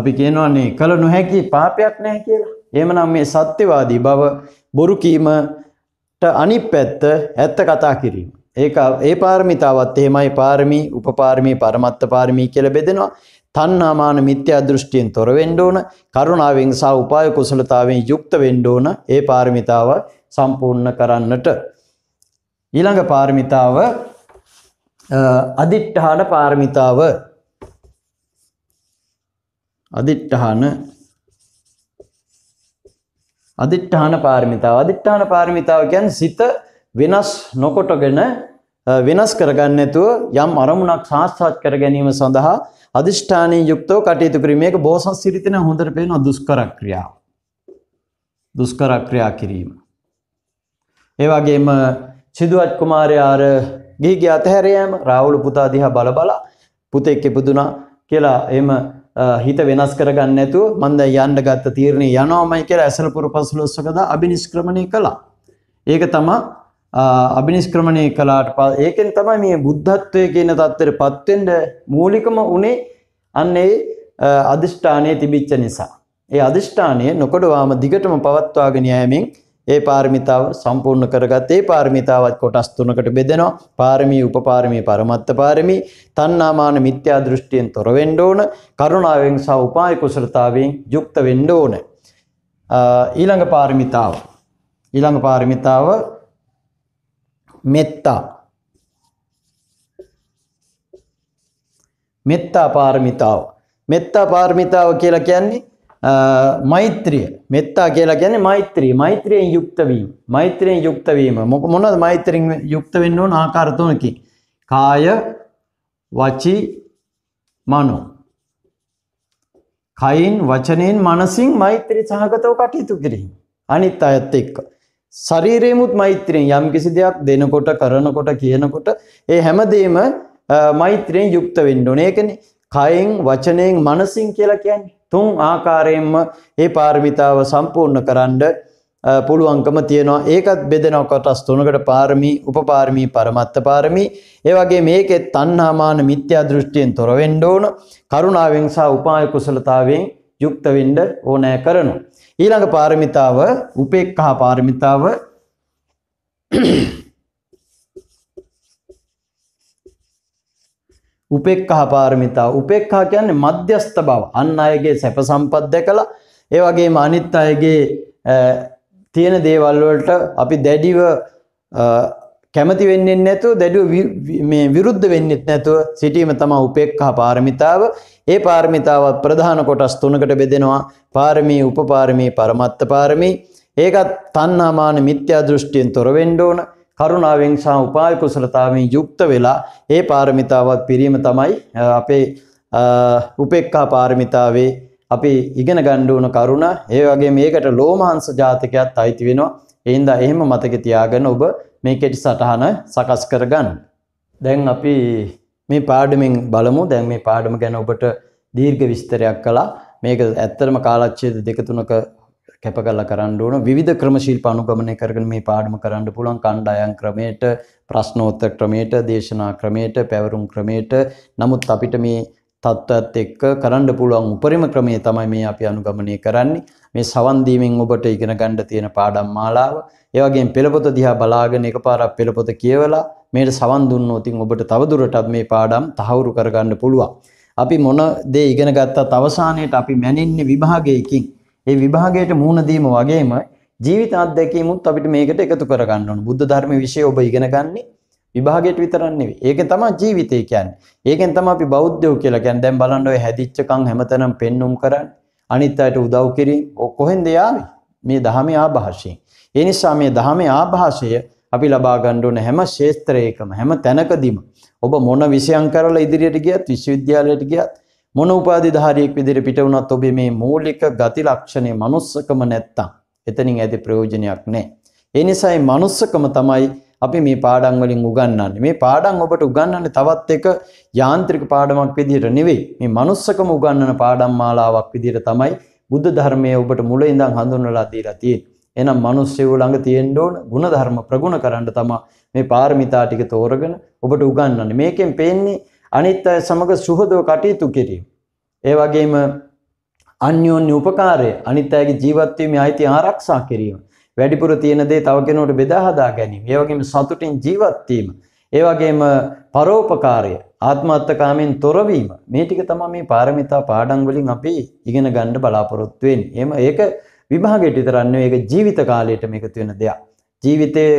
Speaker 1: අපි කියනවානේ කළ නොහැකි පාපයක් නැහැ කියලා. එහෙමනම් මේ සත්‍යවාදී බව බොරු කීමට අනිත් පැත්ත ඇත්ත කතා කිරීම. ඒක ඒ පාරමිතාවත් එහෙමයි පාරමී, උපපාරමී, පරමත්ත පාරමී කියලා බෙදෙනවා. තණ්හාමාන මිත්‍යා දෘෂ්ටියෙන් තොර වෙන්න ඕන, කරුණාවෙන් සහ උපාය කුසලතාවෙන් යුක්ත වෙන්න ඕන. ඒ පාරමිතාව සම්පූර්ණ කරන්නට. ඊළඟ පාර්මිතාව අදිට්ඨාන පාර්මිතාව අදිට්ඨාන අදිට්ඨාන පාර්මිතාව අදිට්ඨාන පාර්මිතාව කියන්නේ සිත වෙනස් නොකොටගෙන වෙනස් කරගන්න නැතුව යම් අරමුණක් සාස්ත්‍රාත් කර ගැනීම සඳහා අදිෂ්ඨානීය යුක්තව කටයුතු කිරීම මේක බෝසත් සිරිතන හොඳට පේන දුෂ්කර ක්‍රියාව දුෂ්කර ක්‍රියා කිරීම ඒවගේම සිදුවත් කුමාරයාර ගීගේ අතහැරයෑම රාවුලු පුතා දිහා බල බලා පුතෙක් එපදුනා කියලා එම හිත වෙනස් කරගන්න ඇතු මන්ද යන්න ගත්ත තීරණය යනෝමයි කියලා ඇසලපුරු පසුලොස්සකද අභිනිස්ක්‍රමණය කළා. ඒක තමා අභිනිස්ක්‍රමණය කලාට ප ඒකෙන් තමයි මේ බුද්ධත්වය කියන තත්තර පත්වෙන්ට මූලිකම වනේ අන්නේ අධිෂ්ඨානය තිබිච්ච නිසා. ඒ අධිෂ්ඨානය නොකොඩවාම දිගටම පවත්වාගෙන යෑමෙන් ඒ පාරමිතාව සම්පූර්ණ කරගත් ඒ පාරමිතාවත් කොටස් තුනකට බෙදෙනවා පාරමී උපපාරමී පරමත්ත පාරමී තණ්හාමාන මිත්‍යා දෘෂ්ටියෙන් තොර වෙන්න ඕන කරුණාවෙන් සහ උපාය කුසලතාවෙන් යුක්ත වෙන්න ඕන ඊළඟ පාරමිතාව ඊළඟ පාරමිතාව මෙත්තා මෙත්තා පාරමිතාව මෙත්තා පාරමිතාව කියලා කියන්නේ මෛත්‍රිය මෙත්තා කියලා කියන්නේ මෛත්‍රී. මෛත්‍රියෙන් යුක්ත වීම. මෛත්‍රියෙන් යුක්ත වීම. මොනවද මෛත්‍රියෙන් යුක්ත වෙන්න ඕන ආකාර තුනකින්. කාය, වචී, මනෝ. කයින්, වචනෙන්, මනසින් මෛත්‍රී සහගතව කටයුතු කිරීම. අනිත් අයත් එක්ක. ශරීරෙමුත් මෛත්‍රියෙන් යම්කිසි දෙයක් දෙනකොට, කරනකොට, කියනකොට ඒ හැමදේම මෛත්‍රියෙන් යුක්ත වෙන්න ඕනේ. ඒකනේ කයින්, වචනෙන්, මනසින් කියලා කියන්නේ තුන් ආකාරයෙන්ම ඒ පාර්මිතාව සම්පූර්ණ කරන්න පුළුවන්කම තියෙනවා ඒකත් බෙදෙනව කොටස් තුනකට පාරමී උපපාරමී පරමත්ත පාරමී ඒ වගේ මේකෙත් තණ්හාමාන මිත්‍යා දෘෂ්ටියෙන් තොර වෙන්න ඕන කරුණාවෙන් සහ උපාය කුසලතාවෙන් යුක්ත වෙන්න ඕනෑ කරනවා ඊළඟ පාරමිතාව උපේක්ඛා පාරමිතාව උපෙක්කහ පාරමිතා උපෙක්කා කියන්නේ මධ්‍යස්ථ බව අන්න අයගේ සැප සම්පත් දැකලා ඒ වගේම අනිත් අයගේ තියෙන දේවල් වලට අපි දැඩිව කැමති වෙන්නේ නැතුව දැඩිව මේ විරුද්ධ වෙන්නෙත් නැතුව සිටීම තමයි උපේක්ඛා පාරමිතාව. ඒ පාරමිතාවත් ප්‍රධාන කොටස් තුනකට බෙදෙනවා. පාරමී, උපපාරමී, පරමත්ත පාරමී. ඒකත් තණ්හාමාන මිත්‍යා දෘෂ්ටියෙන් තොර වෙන්න ඕන. කරුණාවෙන් සහ උපාය කුසලතාවෙන් යුක්ත වෙලා ඒ පාරමිතාවත් පිරීම තමයි අපේ උපේක්ඛා පාරමිතාවේ අපි ඉගෙන ගන්න ඕන කරුණ ඒ වගේ මේකට ලෝමහංශ ජාතකයක් අයිති වෙනවා ඒ හින්දා එහෙම මතක තියාගෙන ඔබ මේ කෙටි සටහන සකස් කරගන්න. දැන් අපි මේ පාඩමෙන් බලමු දැන් මේ පාඩම ගැන ඔබට දීර්ඝ විස්තරයක් කළා මේක ඇත්තටම කාලච්ඡේද දෙක තුනක කැප කල්ලා කරන්න ඕන විධ ක්‍රමශීල් පනුගමනය කරගෙන මේ පාඩම කරන්න පුළන් කණ්ඩායන් ක්‍රමයට ප්‍රශ්නෝත්ත ක්‍රමයට දේශනා ක්‍රමයට පැවරුම් ක්‍රමයට නමුත් අපිට මේ තත්ත්වත් එක්ක කරන්න පුළුවන් උපරිම ක්‍රමය තමයි මේ අපි අනුගමනය කරන්නේ මේ සවන්දීමෙන් ඔබට ඉගෙන ගණ්ඩ තියෙන පාඩම් මාලාව ඒවගේ පෙළපොත දිහා බලාගෙන එක පාරක් පෙළපොත කියවලා මේට සවන් දුන්නෝතින් ඔබට තවදුරටත් මේ පාඩම් තහවුරු කරගන්න පුළුවන් අපි මොන දේ ඉගෙන ගත්තා අවසානයට අපි මැනෙන්නේ විභාගයකින් ඒ විභාගයට මුහුණ දීම වගේම ජීවිත අත්දැකීමුත් අපිට මේකට එකතු කර ගන්න ඕන. බුද්ධ ධර්ම વિશે ඔබ ඉගෙන ගන්නේ විභාගයට විතරක් නෙවෙයි. ඒකෙන් තමයි ජීවිතය කියන්නේ. ඒකෙන් තමයි අපි බෞද්ධයෝ කියලා කියන්නේ. දැන් බලන්න ඔය හැදිච්චකම් හැමතැනම පෙන්눔 කරන්නේ. අනිත් අයට උදව් කිරීම කොහෙන්ද යාවේ? මේ දහමේ ආభాෂයෙන්. ඒ නිසා මේ දහමේ ආభాෂය අපි ලබා ගන්න ඕන හැම ක්ෂේත්‍රයකම හැම තැනකදීම ඔබ මොන විෂයන් කරලා ඉදිරියට ගියත් විශ්වවිද්‍යාලයට ගියත් මොන උපාධිධාරියෙක් විදිහට පිට වුණත් ඔබේ මේ මූලික ගති ලක්ෂණය manussකම නැත්තම් එතනින් ඇති ප්‍රයෝජනයක් නැහැ. ඒ නිසායි manussකම තමයි අපි මේ පාඩම් වලින් උගන්වන්නේ. මේ පාඩම් ඔබට උගන්වන්නේ තවත් එක යාන්ත්‍රික පාඩමක් විදිහට නෙවෙයි. මේ manussකම උගන්වන පාඩම් මාලාවක් විදිහට තමයි බුද්ධ ධර්මයේ ඔබට මුල ඉඳන් හඳුන්වලා දීලා තියෙන්නේ. එහෙනම් මිනිස්සුව ළඟ තියෙන්න ඕන ಗುಣධර්ම ප්‍රගුණ කරන්න තමයි මේ පාරමිතා ටික තෝරගෙන ඔබට උගන්වන්නේ. මේකෙන් පේන්නේ අනිත් අය සමග සුහදව කටයුතු කිරීම. ඒ වගේම අන්‍යෝන්‍ය උපකාරය අනිත් අයගේ ජීවත්වීමේ අයිති ආරක්ෂා කිරීම. වැඩිපුර තියෙන දේ තව කෙනෙකුට බෙදා හදා ගැනීම. ඒ වගේම සතුටින් ජීවත් වීම. ඒ වගේම පරෝපකාරය, ආත්මార్థකාමෙන් තොරවීම. මේ ටික තමයි මේ පාරමිතා පාඩම් වලින් අපි ඉගෙන ගන්න බලාපොරොත්තු වෙන්නේ. එහෙම ඒක විභාගයට විතරක් නෙවෙයි, ඒක ජීවිත කාලයට මේකතු වෙන දෙයක්. ජීවිතේ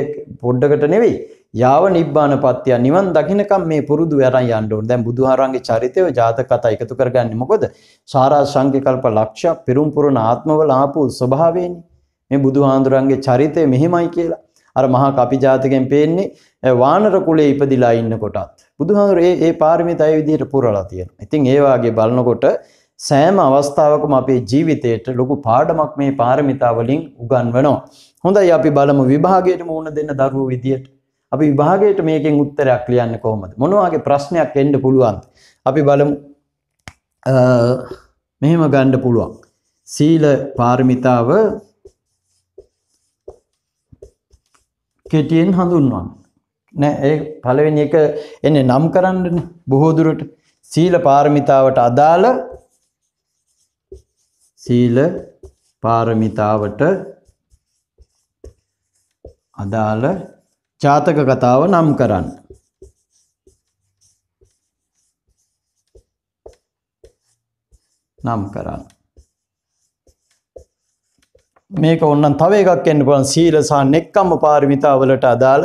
Speaker 1: පොඩ්ඩකට නෙවෙයි යාව නිබ්බාන පත්‍ය නිවන් දකින්නකම් මේ පුරුදු වරන් යන්න ඕන. දැන් බුදුහාරන්ගේ චරිතය ජාතක කතා එකතු කරගන්නේ. මොකද සාරා සංකල්ප ලක්ෂ පෙරම්පුරණ ආත්මවල ආපු ස්වභාවයනේ. මේ බුදුහාඳුරන්ගේ චරිතය මෙහෙමයි කියලා. අර මහා කපි ජාතකයෙන් පේන්නේ වානර කුලේ ඉපදිලා ඉන්නකොටත්. බුදුහාඳුර ඒ ඒ පාරමිතය විදිහට පුරලා තියෙනවා. ඉතින් ඒ වාගේ බලනකොට සෑම අවස්ථාවකම අපේ ජීවිතයට ලොකු පාඩමක් මේ පාරමිතාවලින් උගන්වනවා. හොඳයි අපි බලමු විභාගයට මුණ දෙන්න දරුවෝ විදියට. අපි විභාගයට මේකෙන් උත්තරයක් ලියන්න කොහොමද? මොනවාගේ ප්‍රශ්නයක් එන්න පුළුවන්ද? අපි බලමු. මෙහෙම ගන්න පුළුවන්. සීල පාරමිතාව කෙටියෙන් හඳුන්වන්න. නෑ ඒ පළවෙනි එක එන්නේ නම් කරන්නනේ බොහෝ දුරට. සීල පාරමිතාවට අදාළ සීල පාරමිතාවට අදාළ ජාතක කතාව නම් කරන්න. නම් කරන්න. මේක ඔන්නම් තව එකක් එන්න පුළුවන් සීල සහ නෙක්කම්ම පාරමිතා වලට අදාළ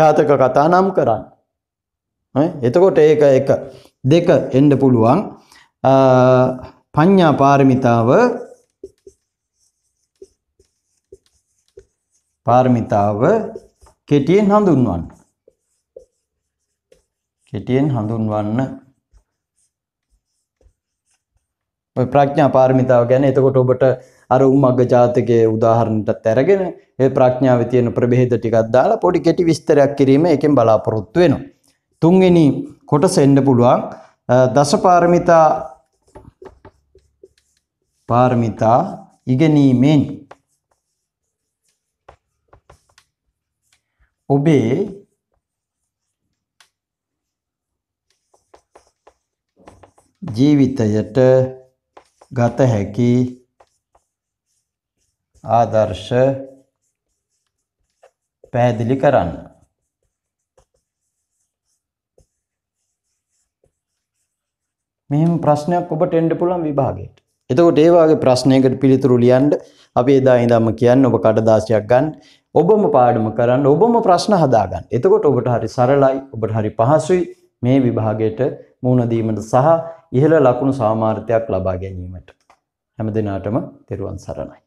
Speaker 1: ජාතක කතා නම් කරන්න. එතකොට ඒක එක දෙක එන්න පුළුවන් පඤ්ඤා පාරමිතාව පාරමිතාව කෙටියෙන් හඳුන්වන්න. කෙටියෙන් හඳුන්වන්න. ඔය ප්‍රඥා පාරමිතාව ගැන එතකොට ඔබට අර උම්මග්ග ජාතකයේ උදාහරණයටත් අරගෙන ඒ ප්‍රඥාවේ තියෙන ප්‍රභේද ටිකක් දාලා පොඩි කෙටි විස්තරයක් කිරීම එකෙන් බලාපොරොත්තු වෙනවා. තුන්වෙනි කොටස එන්න පුළුවන් දස පාරමිතා පාරමිතා ඉගෙනීමෙන් ඔබේ ජීවිතයට ගත හැකි ආදර්ශ පැහැදිලි කරන්න. මෙහෙම ප්‍රශ්නයක් ඔබට එන්න පුළුවන් විභාගයට. එතකොට ඒ වගේ ප්‍රශ්නයකට පිළිතුරු ලියන්න අපි එදා ඉඳන්ම කියන්නේ ඔබ කඩදාසියක් ගන්න ඔබම පාඩම කරන්න ඔබම ප්‍රශ්න හදාගන්න එතකොට ඔබට හරි සරලයි ඔබට හරි පහසුයි මේ විභාගයට මුණදීමට සහ ඉහළ ලකුණු සාමාර්ථයක් ලබා ගැනීමට හැම දෙනාටම තෙරුවන් සරණයි